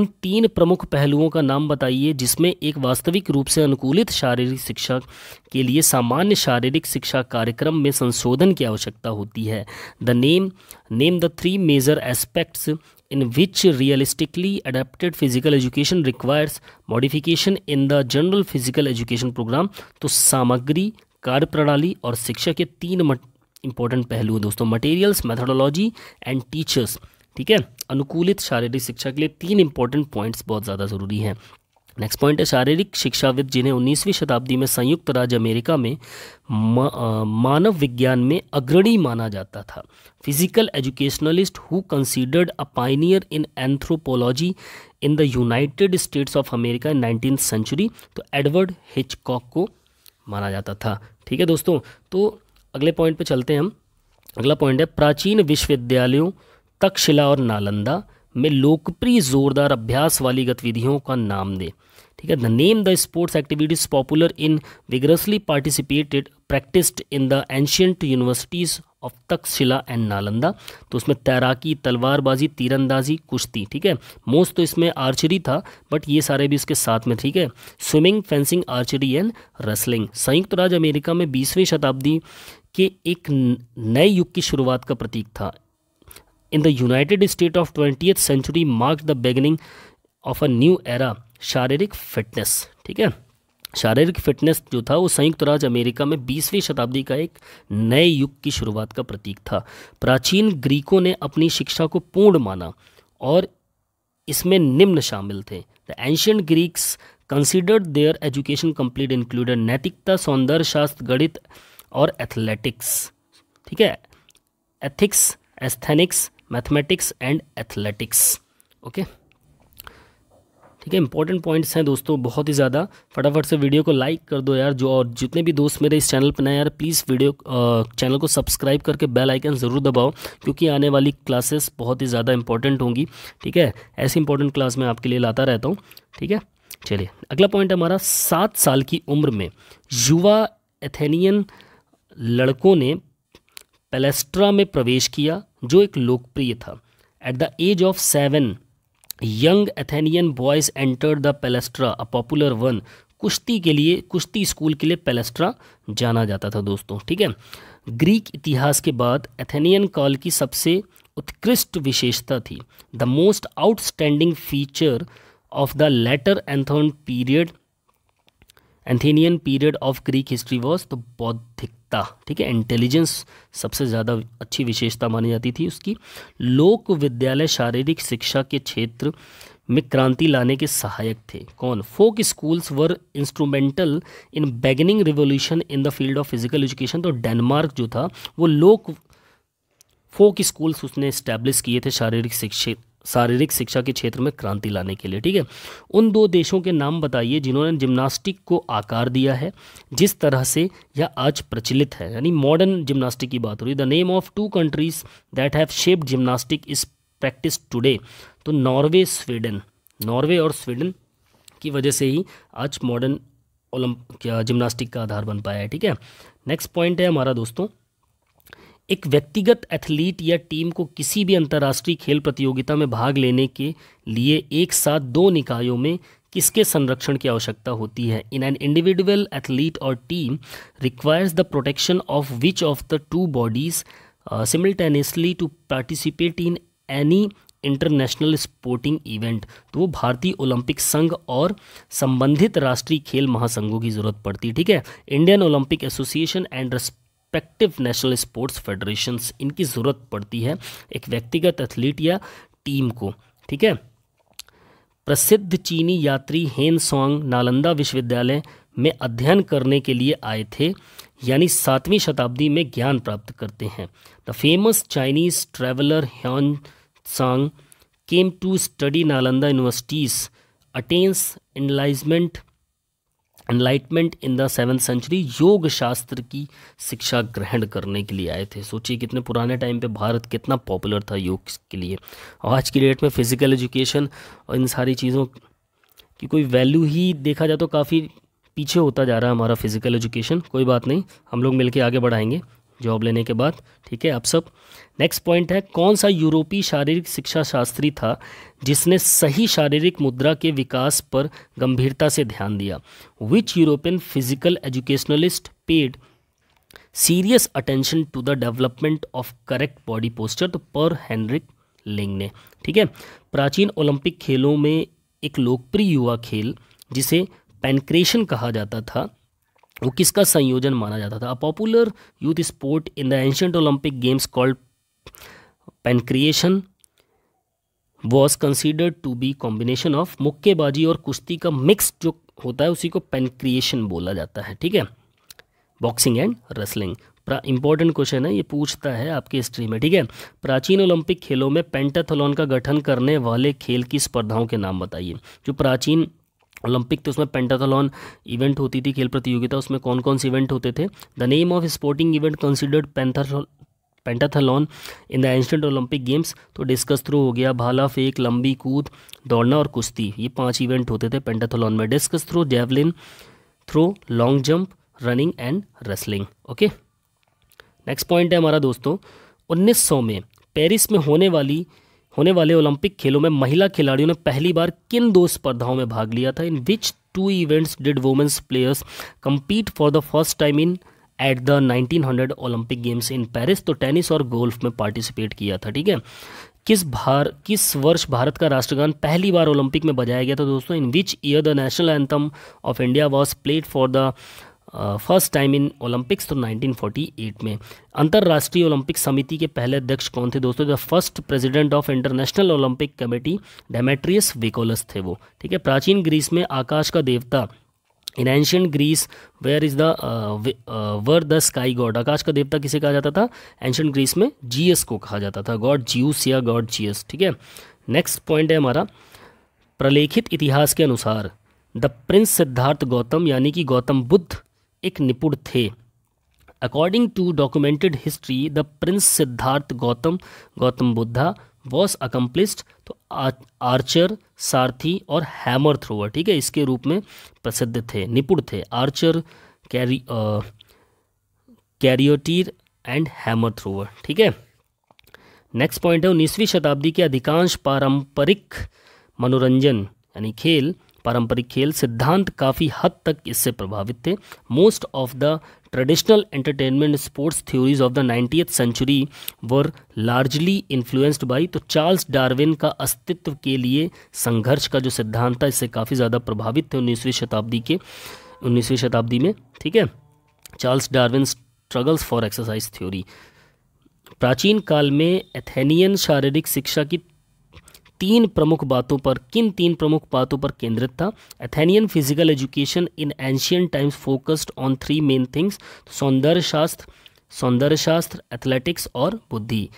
उन तीन प्रमुख पहलुओं का नाम बताइए जिसमें एक वास्तविक रूप से अनुकूलित शारीरिक शिक्षा के लिए सामान्य शारीरिक शिक्षा कार्यक्रम में संशोधन की आवश्यकता होती है the name name the three major aspects in which realistically adapted physical education requires modification in the general physical education programme तो सामग्री कार्य प्रणाली और शिक्षा के तीन इंपॉर्टेंट पहलू हैं दोस्तों मटेरियल्स मेथडोलॉजी एंड टीचर्स ठीक है अनुकूलित शारीरिक शिक्षा के लिए तीन इंपॉर्टेंट पॉइंट्स बहुत ज़्यादा ज़रूरी हैं नेक्स्ट पॉइंट है शारीरिक शिक्षाविद जिन्हें 19वीं शताब्दी में संयुक्त राज्य अमेरिका में मा, आ, मानव विज्ञान में अग्रणी माना जाता था physical educationalist who considered a pioneer in anthropology in the United States of America in nineteen century तो एडवर्ड हिचकॉक को माना जाता था ठीक है दोस्तों तो अगले पॉइंट पे चलते हैं हम अगला पॉइंट है प्राचीन विश्वविद्यालयों तक्षशिला और नालंदा में लोकप्रिय जोरदार अभ्यास वाली गतिविधियों का नाम दें ठीक है the name the sports activities popular in vigorously participated practised in the ancient universities of Takshashila and Nalanda तो उसमें तैराकी तलवारबाजी तीरंदाजी कुश्ती ठीक है मोस्ट तो इसमें आर्चरी था बट ये सारे भी इसके साथ में ठीक है swimming fencing archery and wrestling संयुक्त राज्य अमेरिका में बीसवीं शताब्दी के एक नए युग की शुरुआत का प्रतीक था in the United State of twenty century mark the beginning of a new era शारीरिक फिटनेस ठीक है शारीरिक फिटनेस जो था वो संयुक्त राज्य अमेरिका में 20वीं शताब्दी का एक नए युग की शुरुआत का प्रतीक था प्राचीन ग्रीकों ने अपनी शिक्षा को पूर्ण माना और इसमें निम्न शामिल थे the ancient Greeks considered their education complete included नैतिकता सौंदर्य शास्त्र गणित और एथलेटिक्स ठीक है ethics asthenics mathematics and athletics okay okay? ठीक है इंपॉर्टेंट पॉइंट्स हैं दोस्तों बहुत ही ज़्यादा फटाफट से वीडियो को लाइक कर दो यार जो और जितने भी दोस्त मेरे इस चैनल पर नए यार प्लीज़ वीडियो चैनल को सब्सक्राइब करके बेल आइकन ज़रूर दबाओ क्योंकि आने वाली क्लासेस बहुत ही ज़्यादा इंपॉर्टेंट होंगी ठीक है ऐसी इंपॉर्टेंट क्लास मैं आपके लिए लाता रहता हूँ ठीक है चलिए अगला पॉइंट हमारा सात साल की उम्र में युवा एथेनियन लड़कों ने पेलेस्ट्रा में प्रवेश किया जो एक लोकप्रिय था at the age of seven young Athenian boys enter the palaestra a popular one कुश्ती के लिए कुश्ती स्कूल के लिए पेलेस्ट्रा जाना जाता था दोस्तों ठीक है ग्रीक इतिहास के बाद एथेनियन कॉल की सबसे उत्कृष्ट विशेषता थी the most outstanding feature of the later Anthon period Athenian period of Greek history was the बौद्धिक सत्ता ठीक है इंटेलिजेंस सबसे ज़्यादा अच्छी विशेषता मानी जाती थी उसकी लोक विद्यालय शारीरिक शिक्षा के क्षेत्र में क्रांति लाने के सहायक थे कौन folk schools were instrumental in beginning revolution in the field of physical education तो डेनमार्क जो था वो लोक फोक स्कूल्स उसने इस्टेब्लिश किए थे शारीरिक शिक्षित शारीरिक शिक्षा के क्षेत्र में क्रांति लाने के लिए ठीक है उन दो देशों के नाम बताइए जिन्होंने जिम्नास्टिक को आकार दिया है जिस तरह से यह आज प्रचलित है यानी मॉडर्न जिम्नास्टिक की बात हो रही है the name of two countries that have shaped gymnastic is practice today तो नॉर्वे स्वीडन नॉर्वे और स्वीडन की वजह से ही आज मॉडर्न ओलंप जिम्नास्टिक का आधार बन पाया है ठीक है नेक्स्ट पॉइंट है हमारा दोस्तों एक व्यक्तिगत एथलीट या टीम को किसी भी अंतर्राष्ट्रीय खेल प्रतियोगिता में भाग लेने के लिए एक साथ दो निकायों में किसके संरक्षण की आवश्यकता होती है इन एन इंडिविजुअल एथलीट और team requires the protection of which of the two bodies simultaneously to participate in any international sporting event तो वो भारतीय ओलंपिक संघ और संबंधित राष्ट्रीय खेल महासंघों की जरूरत पड़ती है ठीक है Indian Olympic association and respective national sports federation इनकी ज़रूरत पड़ती है एक व्यक्तिगत एथलीट या टीम को ठीक है प्रसिद्ध चीनी यात्री हेन सोंग नालंदा विश्वविद्यालय में अध्ययन करने के लिए आए थे यानी सातवीं शताब्दी में ज्ञान प्राप्त करते हैं the famous Chinese traveller Hiuen Tsang came to study Nalanda universities attains एनलाइजमेंट enlightenment in the seven century योग शास्त्र की शिक्षा ग्रहण करने के लिए आए थे सोचिए कितने पुराने टाइम पे भारत कितना पॉपुलर था योग के लिए और आज की डेट में फिज़िकल एजुकेशन और इन सारी चीज़ों की कोई वैल्यू ही देखा जाए तो काफ़ी पीछे होता जा रहा है हमारा फिज़िकल एजुकेशन कोई बात नहीं हम लोग मिलकर आगे बढ़ाएंगे जॉब लेने के बाद ठीक है आप सब नेक्स्ट पॉइंट है कौन सा यूरोपीय शारीरिक शिक्षा शास्त्री था जिसने सही शारीरिक मुद्रा के विकास पर गंभीरता से ध्यान दिया which European physical educationalist paid serious attention to the development of correct body posture तो पर हेनरिक लिंग ने ठीक है प्राचीन ओलंपिक खेलों में एक लोकप्रिय युवा खेल जिसे पेनक्रेशन कहा जाता था वो किसका संयोजन माना जाता था a popular youth sport in the ancient Olympic games called pankration was considered to be combination of मुक्केबाजी और कुश्ती का मिक्स जो होता है उसी को पेनक्रिएशन बोला जाता है ठीक है boxing and wrestling important question है ये पूछता है आपकी हिस्ट्री में ठीक है प्राचीन ओलंपिक खेलों में पेंटाथलॉन का गठन करने वाले खेल की स्पर्धाओं के नाम बताइए जो प्राचीन ओलंपिक थे उसमें पेंटाथलॉन इवेंट होती थी खेल प्रतियोगिता उसमें कौन कौन से इवेंट होते थे the name of sporting event considered pentathlon in the ancient Olympic games तो डिस्कस थ्रो हो गया भाला फेंक लंबी कूद दौड़ना और कुश्ती ये पांच इवेंट होते थे पेंटाथलॉन में discus throw javelin throw long jump running and wrestling okay next point है हमारा दोस्तों उन्नीस में पेरिस में होने वाली होने वाले ओलंपिक खेलों में महिला खिलाड़ियों ने पहली बार किन दो स्पर्धाओं में भाग लिया था in which two events did women's players compete for the first time in at the 1900 Olympic games in Paris तो टेनिस और गोल्फ में पार्टिसिपेट किया था ठीक है किस भार किस वर्ष भारत का राष्ट्रगान पहली बार ओलंपिक में बजाया गया था दोस्तों in which year the national anthem of India was played for the first time in Olympics तो 1948 में अंतर्राष्ट्रीय ओलंपिक समिति के पहले अध्यक्ष कौन थे दोस्तों the first president of international Olympic committee Demetrius Vikelas थे वो ठीक है प्राचीन ग्रीस में आकाश का देवता in ancient Greece where is the were the sky god आकाश का देवता किसे कहा जाता था एंशियंट ग्रीस में जीएस को कहा जाता था गॉड जीयूस या गॉड जीएस ठीक है नेक्स्ट पॉइंट है हमारा प्रलेखित इतिहास के अनुसार द प्रिंस सिद्धार्थ गौतम यानी कि गौतम बुद्ध एक निपुण थे according to documented history the prince Siddhartha Gautama Gautama Buddha was accomplished तो आर्चर सारथी और हैमर थ्रोअर ठीक है इसके रूप में प्रसिद्ध थे निपुण थे archer carry charioteer and hammer thrower ठीक है नेक्स्ट पॉइंट है उन्नीसवीं शताब्दी के अधिकांश पारंपरिक मनोरंजन यानी खेल पारंपरिक खेल सिद्धांत काफ़ी हद तक इससे प्रभावित थे most of the Traditional entertainment sports theories of the 90th century were largely influenced by तो चार्ल्स डार्विन का अस्तित्व के लिए संघर्ष का जो सिद्धांत था इससे काफ़ी ज़्यादा प्रभावित थे उन्नीसवीं शताब्दी के उन्नीसवीं शताब्दी में ठीक है Charles Darwin struggles for exercise theory प्राचीन काल में एथेनियन शारीरिक शिक्षा की तीन प्रमुख बातों पर किन तीन प्रमुख बातों पर केंद्रित था Athenian physical education in ancient times focused on three main things सौंदर्य शास्त्र सौंदर्य शास्त्र एथलेटिक्स और बुद्धि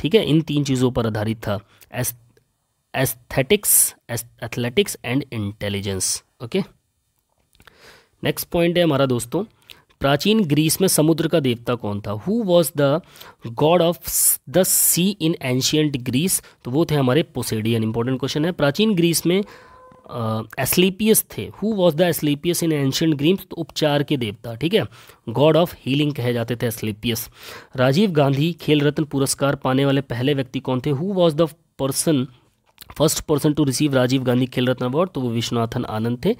ठीक है इन तीन चीज़ों पर आधारित था aesthetics athletics and intelligence okay next point है हमारा दोस्तों प्राचीन ग्रीस में समुद्र का देवता कौन था who was the god of the sea in ancient Greece तो वो थे हमारे पोसेडियन इंपॉर्टेंट क्वेश्चन है प्राचीन ग्रीस में एस्लीपियस थे who was the Asclepius in ancient Greece तो उपचार के देवता ठीक है गॉड ऑफ हीलिंग कहे जाते थे एस्लीपियस राजीव गांधी खेल रत्न पुरस्कार पाने वाले पहले व्यक्ति कौन थे who was the person first person to receive Rajiv Gandhi Khel Ratna award तो वो विश्वनाथन आनंद थे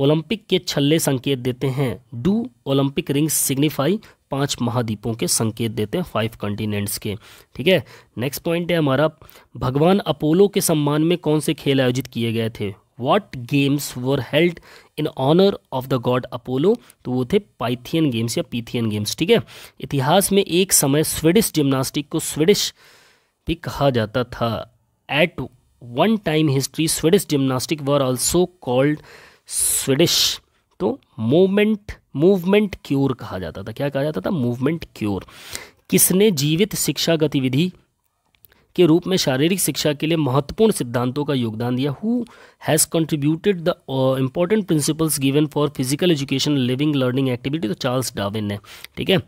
ओलंपिक के छल्ले संकेत देते हैं डू ओलंपिक रिंग्स सिग्निफाई पांच महाद्वीपों के संकेत देते हैं फाइव कॉन्टिनेंट्स के ठीक है नेक्स्ट पॉइंट है हमारा भगवान अपोलो के सम्मान में कौन से खेल आयोजित किए गए थे what games were held in honour of the god Apollo तो वो थे पाइथियन गेम्स या पीथियन गेम्स ठीक है इतिहास में एक समय स्वीडिश जिम्नास्टिक को स्वीडिश भी कहा जाता था at one time history Swedish gymnastic were also called Swedish तो मूवमेंट मूवमेंट क्योर कहा जाता था क्या कहा जाता था मूवमेंट क्योर किसने जीवित शिक्षा गतिविधि के रूप में शारीरिक शिक्षा के लिए महत्वपूर्ण सिद्धांतों का योगदान दिया who has contributed the important principles given for physical education living learning activity तो चार्ल्स डाविन ने ठीक है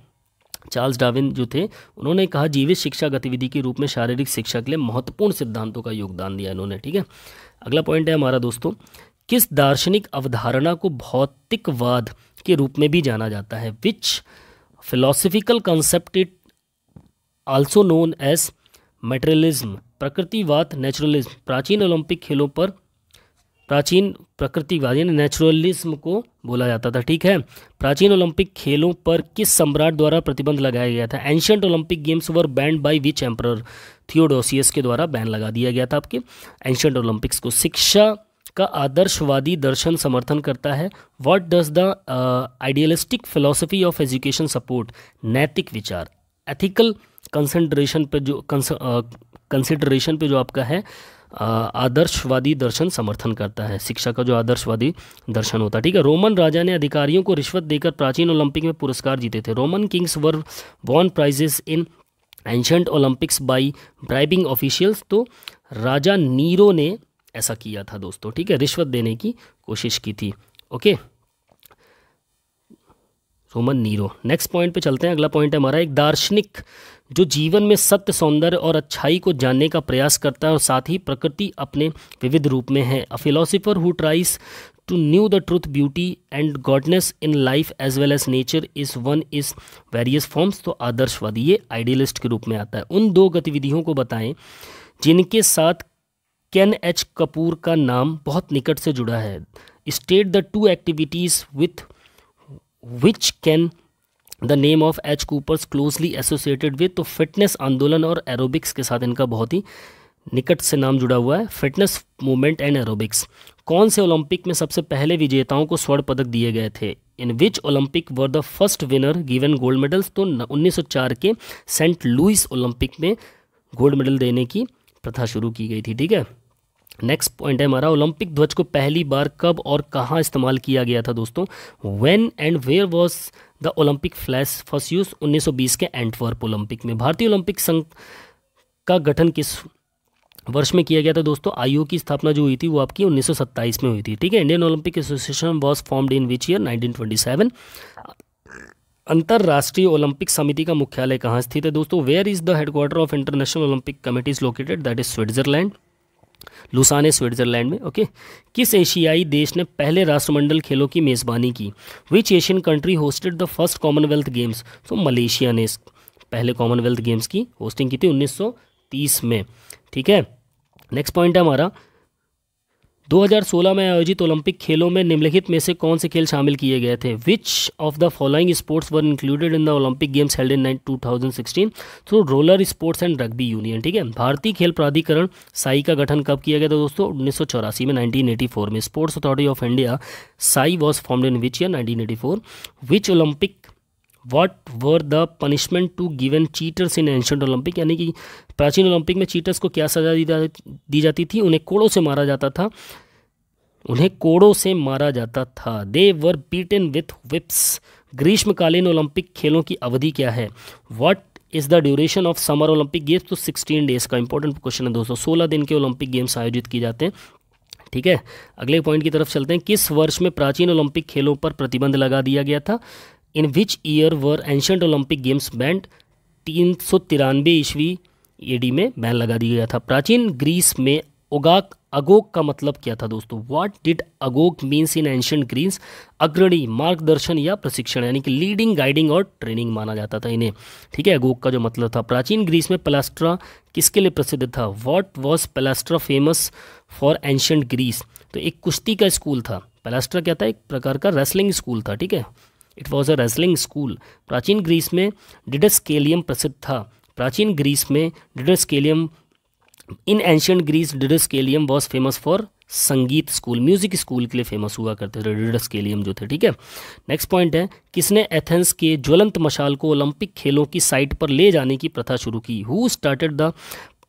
चार्ल्स डाविन जो थे उन्होंने कहा जीवित शिक्षा गतिविधि के रूप में शारीरिक शिक्षा के लिए महत्वपूर्ण सिद्धांतों का योगदान दिया इन्होंने ठीक है अगला पॉइंट है हमारा दोस्तों किस दार्शनिक अवधारणा को भौतिकवाद के रूप में भी जाना जाता है which philosophical concept it also known as materialism प्रकृतिवाद नेचुरलिज्म प्राचीन ओलंपिक खेलों पर प्राचीन प्रकृतिवाद यानी नेचुरलिज्म को बोला जाता था ठीक है प्राचीन ओलंपिक खेलों पर किस सम्राट द्वारा प्रतिबंध लगाया गया था ancient Olympic games were banned by which emperor Theodosius के द्वारा बैन लगा दिया गया था आपके एंशंट ओलंपिक्स को शिक्षा का आदर्शवादी दर्शन समर्थन करता है what does the idealistic philosophy of education support नैतिक विचार एथिकल कंसंट्रेशन पे जो कंसिडरेशन uh, पे जो आपका है uh, आदर्शवादी दर्शन समर्थन करता है शिक्षा का जो आदर्शवादी दर्शन होता है ठीक है रोमन राजा ने अधिकारियों को रिश्वत देकर प्राचीन ओलंपिक में पुरस्कार जीते थे Roman kings were won prizes in ancient Olympics by bribing officials तो राजा नीरो ने ऐसा किया था दोस्तों ठीक है रिश्वत देने की कोशिश की थी okay Roman Nero next point पे चलते हैं अगला पॉइंट है हमारा एक दार्शनिक जो जीवन में सत्य सौंदर्य और अच्छाई को जानने का प्रयास करता है और साथ ही प्रकृति अपने विविध रूप में है a philosopher who tries to new the truth beauty and goodness in life as well as nature is one is various forms तो आदर्शवादी ये आइडियलिस्ट के रूप में आता है उन दो गतिविधियों को बताएं जिनके साथ कैन एच कपूर का नाम बहुत निकट से जुड़ा है state the two activities with which can the name of H Coopers closely associated with तो फिटनेस आंदोलन और एरोबिक्स के साथ इनका बहुत ही निकट से नाम जुड़ा हुआ है फिटनेस मूवमेंट एंड एरोबिक्स कौन से ओलंपिक में सबसे पहले विजेताओं को स्वर्ण पदक दिए गए थे in which Olympic were the first winner given gold medals तो 1904 के सेंट लुइस ओलंपिक में गोल्ड मेडल देने की प्रथा शुरू की गई थी ठीक है नेक्स्ट पॉइंट है हमारा ओलंपिक ध्वज को पहली बार कब और कहाँ इस्तेमाल किया गया था दोस्तों when and where was the Olympic flash first use 1920 के एंटवर्प ओलंपिक में भारतीय ओलंपिक संघ का गठन किस वर्ष में किया गया था दोस्तों आईओ की स्थापना जो हुई थी वो आपकी 1927 में हुई थी ठीक है Indian Olympic association was formed in which year 1927 अंतर्राष्ट्रीय ओलंपिक समिति का मुख्यालय कहाँ स्थित है दोस्तों where is the headquarter of international Olympic committee is located that is Switzerland Lausanne Switzerland में ओके किस एशियाई देश ने पहले राष्ट्रमंडल खेलों की मेज़बानी की which Asian country hosted the first Commonwealth games तो मलेशिया ने पहले कॉमनवेल्थ गेम्स की होस्टिंग की थी 1930 में ठीक है नेक्स्ट पॉइंट है हमारा 2016 में आयोजित ओलंपिक खेलों में निम्नलिखित में से कौन से खेल शामिल किए गए थे which of the following sports were included in the Olympic games held in two thousand sixteen through roller sports and rugby union ठीक है भारतीय खेल प्राधिकरण साई का गठन कब किया गया था दोस्तों उन्नीस में नाइनटीन में sports authority of India SAI was formed in which year four which Olympic what were the punishment to given cheaters in ancient Olympic यानी कि प्राचीन ओलंपिक में चीटर्स को क्या सजा दी जाती थी उन्हें कोड़ों से मारा जाता था उन्हें कोड़ों से मारा जाता था दे वर बीटन विथ विप्स ग्रीष्मकालीन ओलंपिक खेलों की अवधि क्या है what is the duration of summer Olympic games तो सिक्सटीन डेज का इंपॉर्टेंट क्वेश्चन है दोस्तों सोलह दिन के ओलंपिक गेम्स आयोजित किए जाते हैं ठीक है अगले पॉइंट की तरफ चलते हैं किस वर्ष में प्राचीन ओलंपिक खेलों पर प्रतिबंध लगा दिया गया था in which year were ancient Olympic games banned तीन सौ तिरानवे ईस्वी एडी में बैन लगा दिया गया था प्राचीन ग्रीस में ओगाक अगोक का मतलब क्या था दोस्तों what did agoge means in ancient Greece अग्रणी मार्गदर्शन या प्रशिक्षण यानी कि लीडिंग गाइडिंग और ट्रेनिंग माना जाता था इन्हें ठीक है अगोक का जो मतलब था प्राचीन ग्रीस में पलास्ट्रा किसके लिए प्रसिद्ध था what was palaestra famous for ancient Greece तो एक कुश्ती का स्कूल था पलास्ट्रा क्या था एक प्रकार का रेसलिंग स्कूल था ठीक है it was a wrestling school प्राचीन ग्रीस में डिडस्केलियम प्रसिद्ध था प्राचीन ग्रीस में didaskaleion in ancient Greece didaskaleion was famous for संगीत स्कूल म्यूजिक स्कूल के लिए फेमस हुआ करते थे डिडस्केलियम जो थे ठीक है नेक्स्ट पॉइंट है किसने एथेंस के ज्वलंत मशाल को ओलंपिक खेलों की साइट पर ले जाने की प्रथा शुरू की who started the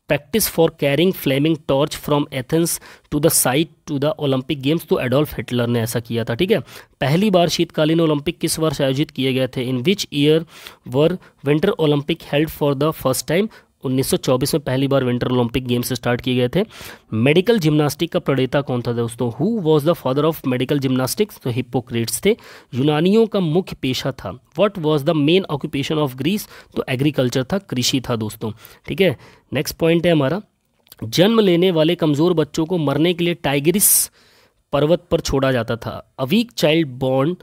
practice for carrying flaming torch from Athens to the site to the Olympic games तो एडोल्फ हिटलर ने ऐसा किया था ठीक है पहली बार शीतकालीन ओलंपिक किस वर्ष आयोजित किए गए थे in which year were winter Olympic held for the first time 1924 में पहली बार विंटर ओलंपिक गेम्स स्टार्ट किए गए थे मेडिकल जिम्नास्टिक का प्रणेता कौन था दोस्तों who was the father of medical gymnastics तो हिपोक्रेट्स थे यूनानियों का मुख्य पेशा था what was the main occupation of Greece तो एग्रीकल्चर था कृषि था दोस्तों ठीक है नेक्स्ट पॉइंट है हमारा जन्म लेने वाले कमज़ोर बच्चों को मरने के लिए टाइगरिस पर्वत पर छोड़ा जाता था अवीक चाइल्ड बॉन्ड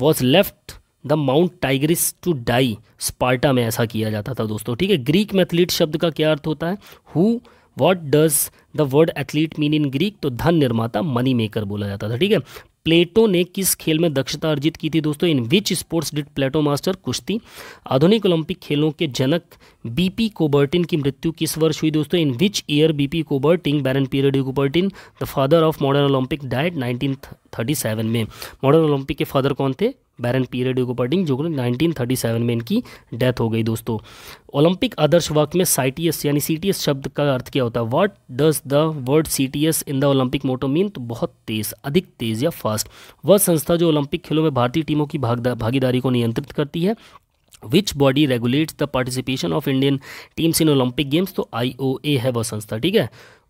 was left the mount Tigris to die Sparta में ऐसा किया जाता था दोस्तों ठीक है ग्रीक में एथलीट शब्द का क्या अर्थ होता है who what does the word athlete mean in Greek तो धन निर्माता मनी मेकर बोला जाता था ठीक है प्लेटो ने किस खेल में दक्षता अर्जित की थी दोस्तों in which sports did Plato master कुश्ती आधुनिक ओलंपिक खेलों के जनक बीपी कोबर्टिन की मृत्यु किस वर्ष हुई दोस्तों इन विच ईयर बीपी कोबर्टिन बैरन पीरियड Coubertin the father of modern Olympic died 1937 में मॉडर्न ओलंपिक के फादर कौन थे बैरन पीरियड अकॉर्डिंग जो कि 1937 में इनकी डेथ हो गई दोस्तों ओलंपिक आदर्श वाक्य में साइटीएस यानी सीटीएस शब्द का अर्थ क्या होता है व्हाट डज द वर्ड सीटीएस in the Olympic motto mean तो बहुत तेज अधिक तेज या फास्ट वह संस्था जो ओलंपिक खेलों में भारतीय टीमों की भागीदारी को नियंत्रित करती है which body regulates the participation of Indian teams in Olympic games तो आई है वह संस्था ठीक है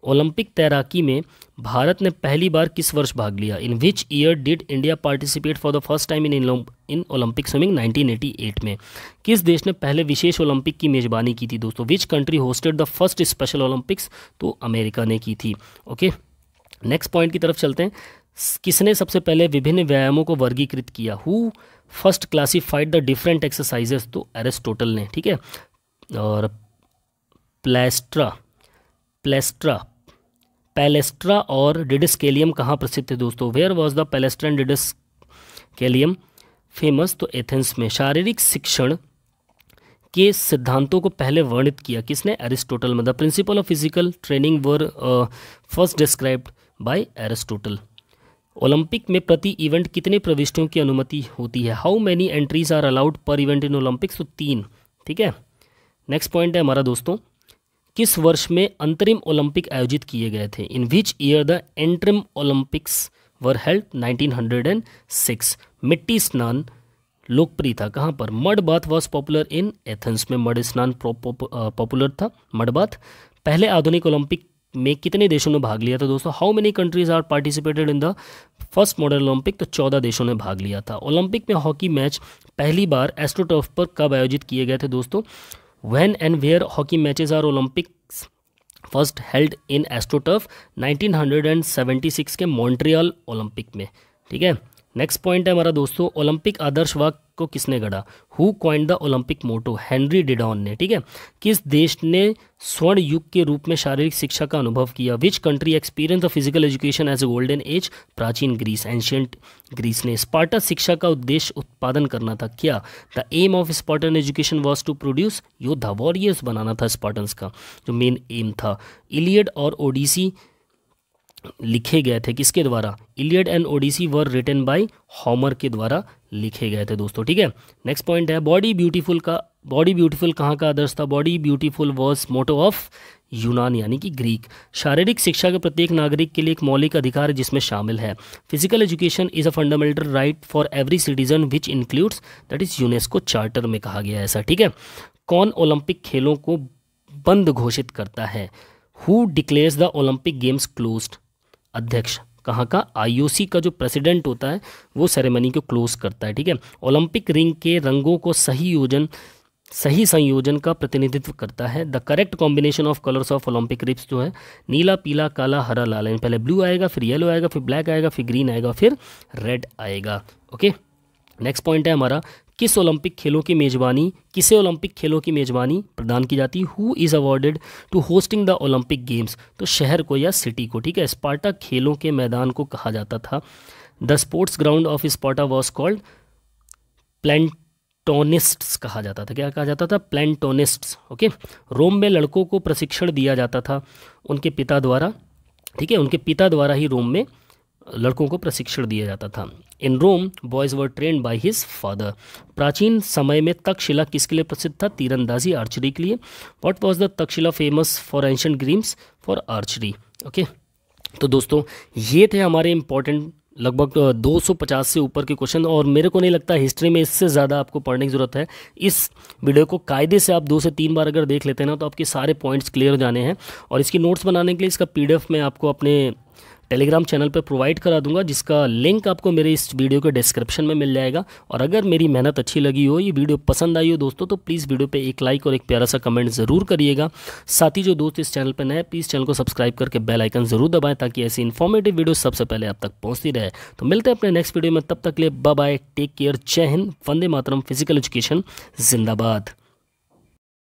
ओलंपिक तैराकी में भारत ने पहली बार किस वर्ष भाग लिया in which year did India participate for the first time in in Olympic swimming 1988 में किस देश ने पहले विशेष ओलंपिक की मेजबानी की थी दोस्तों which country hosted the first special Olympics तो अमेरिका ने की थी ओके नेक्स्ट पॉइंट की तरफ चलते हैं किसने सबसे पहले विभिन्न व्यायामों को वर्गीकृत किया who first classified the different exercises तो एरिस्टोटल ने ठीक है और प्लेस्ट्रा प्लेस्ट्रा पैलेस्ट्रा और डिडिसकेलियम कहाँ प्रसिद्ध थे दोस्तों वेयर वॉज द पैलेस्ट्रा केलियम फेमस तो एथेंस में शारीरिक शिक्षण के सिद्धांतों को पहले वर्णित किया किसने एरिस्टोटल में the principle of physical training were first described by Aristotle Olympic में प्रति इवेंट कितने प्रविष्टियों की अनुमति होती है how many entries are allowed per event in Olympics तो तीन ठीक है नेक्स्ट पॉइंट है हमारा दोस्तों किस वर्ष में अंतरिम ओलंपिक आयोजित किए गए थे in which year the interim Olympics were held 1906 मिट्टी स्नान लोकप्रिय था कहाँ पर mud bath was popular in Athens में मड स्नान पॉपुलर था मड बाथ पहले आधुनिक ओलंपिक में कितने देशों ने भाग लिया था दोस्तों how many countries are participated in the first modern Olympic तो चौदह देशों ने भाग लिया था ओलंपिक में हॉकी मैच पहली बार एस्ट्रोटर्फ पर कब आयोजित किए गए थे दोस्तों when and where hockey matches are Olympic first held in astroturf 1976 के मॉन्ट्रियल ओलंपिक में ठीक है नेक्स्ट पॉइंट है हमारा दोस्तों ओलंपिक आदर्श व को किसने गढ़ा who coined the Olympic motto Henri Didon ने ठीक है किस देश ने स्वर्ण युग के रूप में शारीरिक शिक्षा का अनुभव किया which country experience of physical education as a golden age प्राचीन ग्रीस एंशियंट ग्रीस ने स्पार्टा शिक्षा का उद्देश्य उत्पादन करना था क्या the aim of Spartan education was to produce योद्धा वॉरियर्स बनाना था स्पार्टन्स का जो मेन एम था इलियड और ओडिसी लिखे गए थे किसके द्वारा Iliad and Odyssey were written by Homer के द्वारा लिखे गए थे दोस्तों ठीक है नेक्स्ट पॉइंट है बॉडी ब्यूटीफुल का बॉडी ब्यूटीफुल कहाँ का आदर्श था body beautiful was motto of यूनान यानी कि ग्रीक शारीरिक शिक्षा के प्रत्येक नागरिक के लिए एक मौलिक अधिकार है जिसमें शामिल है physical education is a fundamental right for every citizen which includes that is UNESCO charter में कहा गया है ऐसा ठीक है कौन ओलंपिक खेलों को बंद घोषित करता है who declares the Olympic games close अध्यक्ष कहाँ का आईओसी का जो प्रेसिडेंट होता है वो सेरेमनी को क्लोज करता है ठीक है ओलंपिक रिंग के रंगों को सही योजन सही संयोजन का प्रतिनिधित्व करता है the correct combination of colours of Olympic rings जो है नीला पीला काला हरा लाल है पहले ब्लू आएगा फिर येलो आएगा फिर ब्लैक आएगा फिर ग्रीन आएगा फिर रेड आएगा ओके नेक्स्ट पॉइंट है हमारा किस ओलंपिक खेलों की मेज़बानी किसे ओलंपिक खेलों की मेज़बानी प्रदान की जाती who is awarded to hosting the Olympic games तो शहर को या सिटी को ठीक है स्पार्टा खेलों के मैदान को कहा जाता था the sports ground of Sparta was called Platanistas कहा जाता था क्या कहा जाता था प्लैंटोनिस्ट्स ओके रोम में लड़कों को प्रशिक्षण दिया जाता था उनके पिता द्वारा ठीक है उनके पिता द्वारा ही रोम में लड़कों को प्रशिक्षण दिया जाता था in Rome boys were train by his father प्राचीन समय में तक्षशिला किसके लिए प्रसिद्ध था तीरंदाजी आर्चरी के लिए what was the Taxila famous for ancient ग्रीम्स फॉर आर्चरी ओके तो दोस्तों ये थे हमारे इंपॉर्टेंट लगभग 250 से ऊपर के क्वेश्चन और मेरे को नहीं लगता हिस्ट्री में इससे ज़्यादा आपको पढ़ने की ज़रूरत है इस वीडियो को कायदे से आप दो से तीन बार अगर देख लेते हैं ना तो आपके सारे पॉइंट्स क्लियर हो जाने हैं और इसकी नोट्स बनाने के लिए इसका पीडीएफ मैं आपको अपने टेलीग्राम चैनल पर प्रोवाइड करा दूंगा जिसका लिंक आपको मेरे इस वीडियो के डिस्क्रिप्शन में मिल जाएगा और अगर मेरी मेहनत अच्छी लगी हो ये वीडियो पसंद आई हो दोस्तों तो प्लीज़ वीडियो पर एक लाइक और एक प्यारा सा कमेंट ज़रूर करिएगा साथ ही जो दोस्त इस चैनल पर नए प्लीज़ चैनल को सब्सक्राइब करके बेल आइकन ज़रूर दबाएं ताकि ऐसी इन्फॉर्मेटिव वीडियो सबसे पहले आप तक पहुँचती रहे तो मिलते हैं अपने नेक्स्ट वीडियो में तब तक लिए बाय टेक केयर जय हिंद वंदे मातरम फिजिकल एजुकेशन जिंदाबाद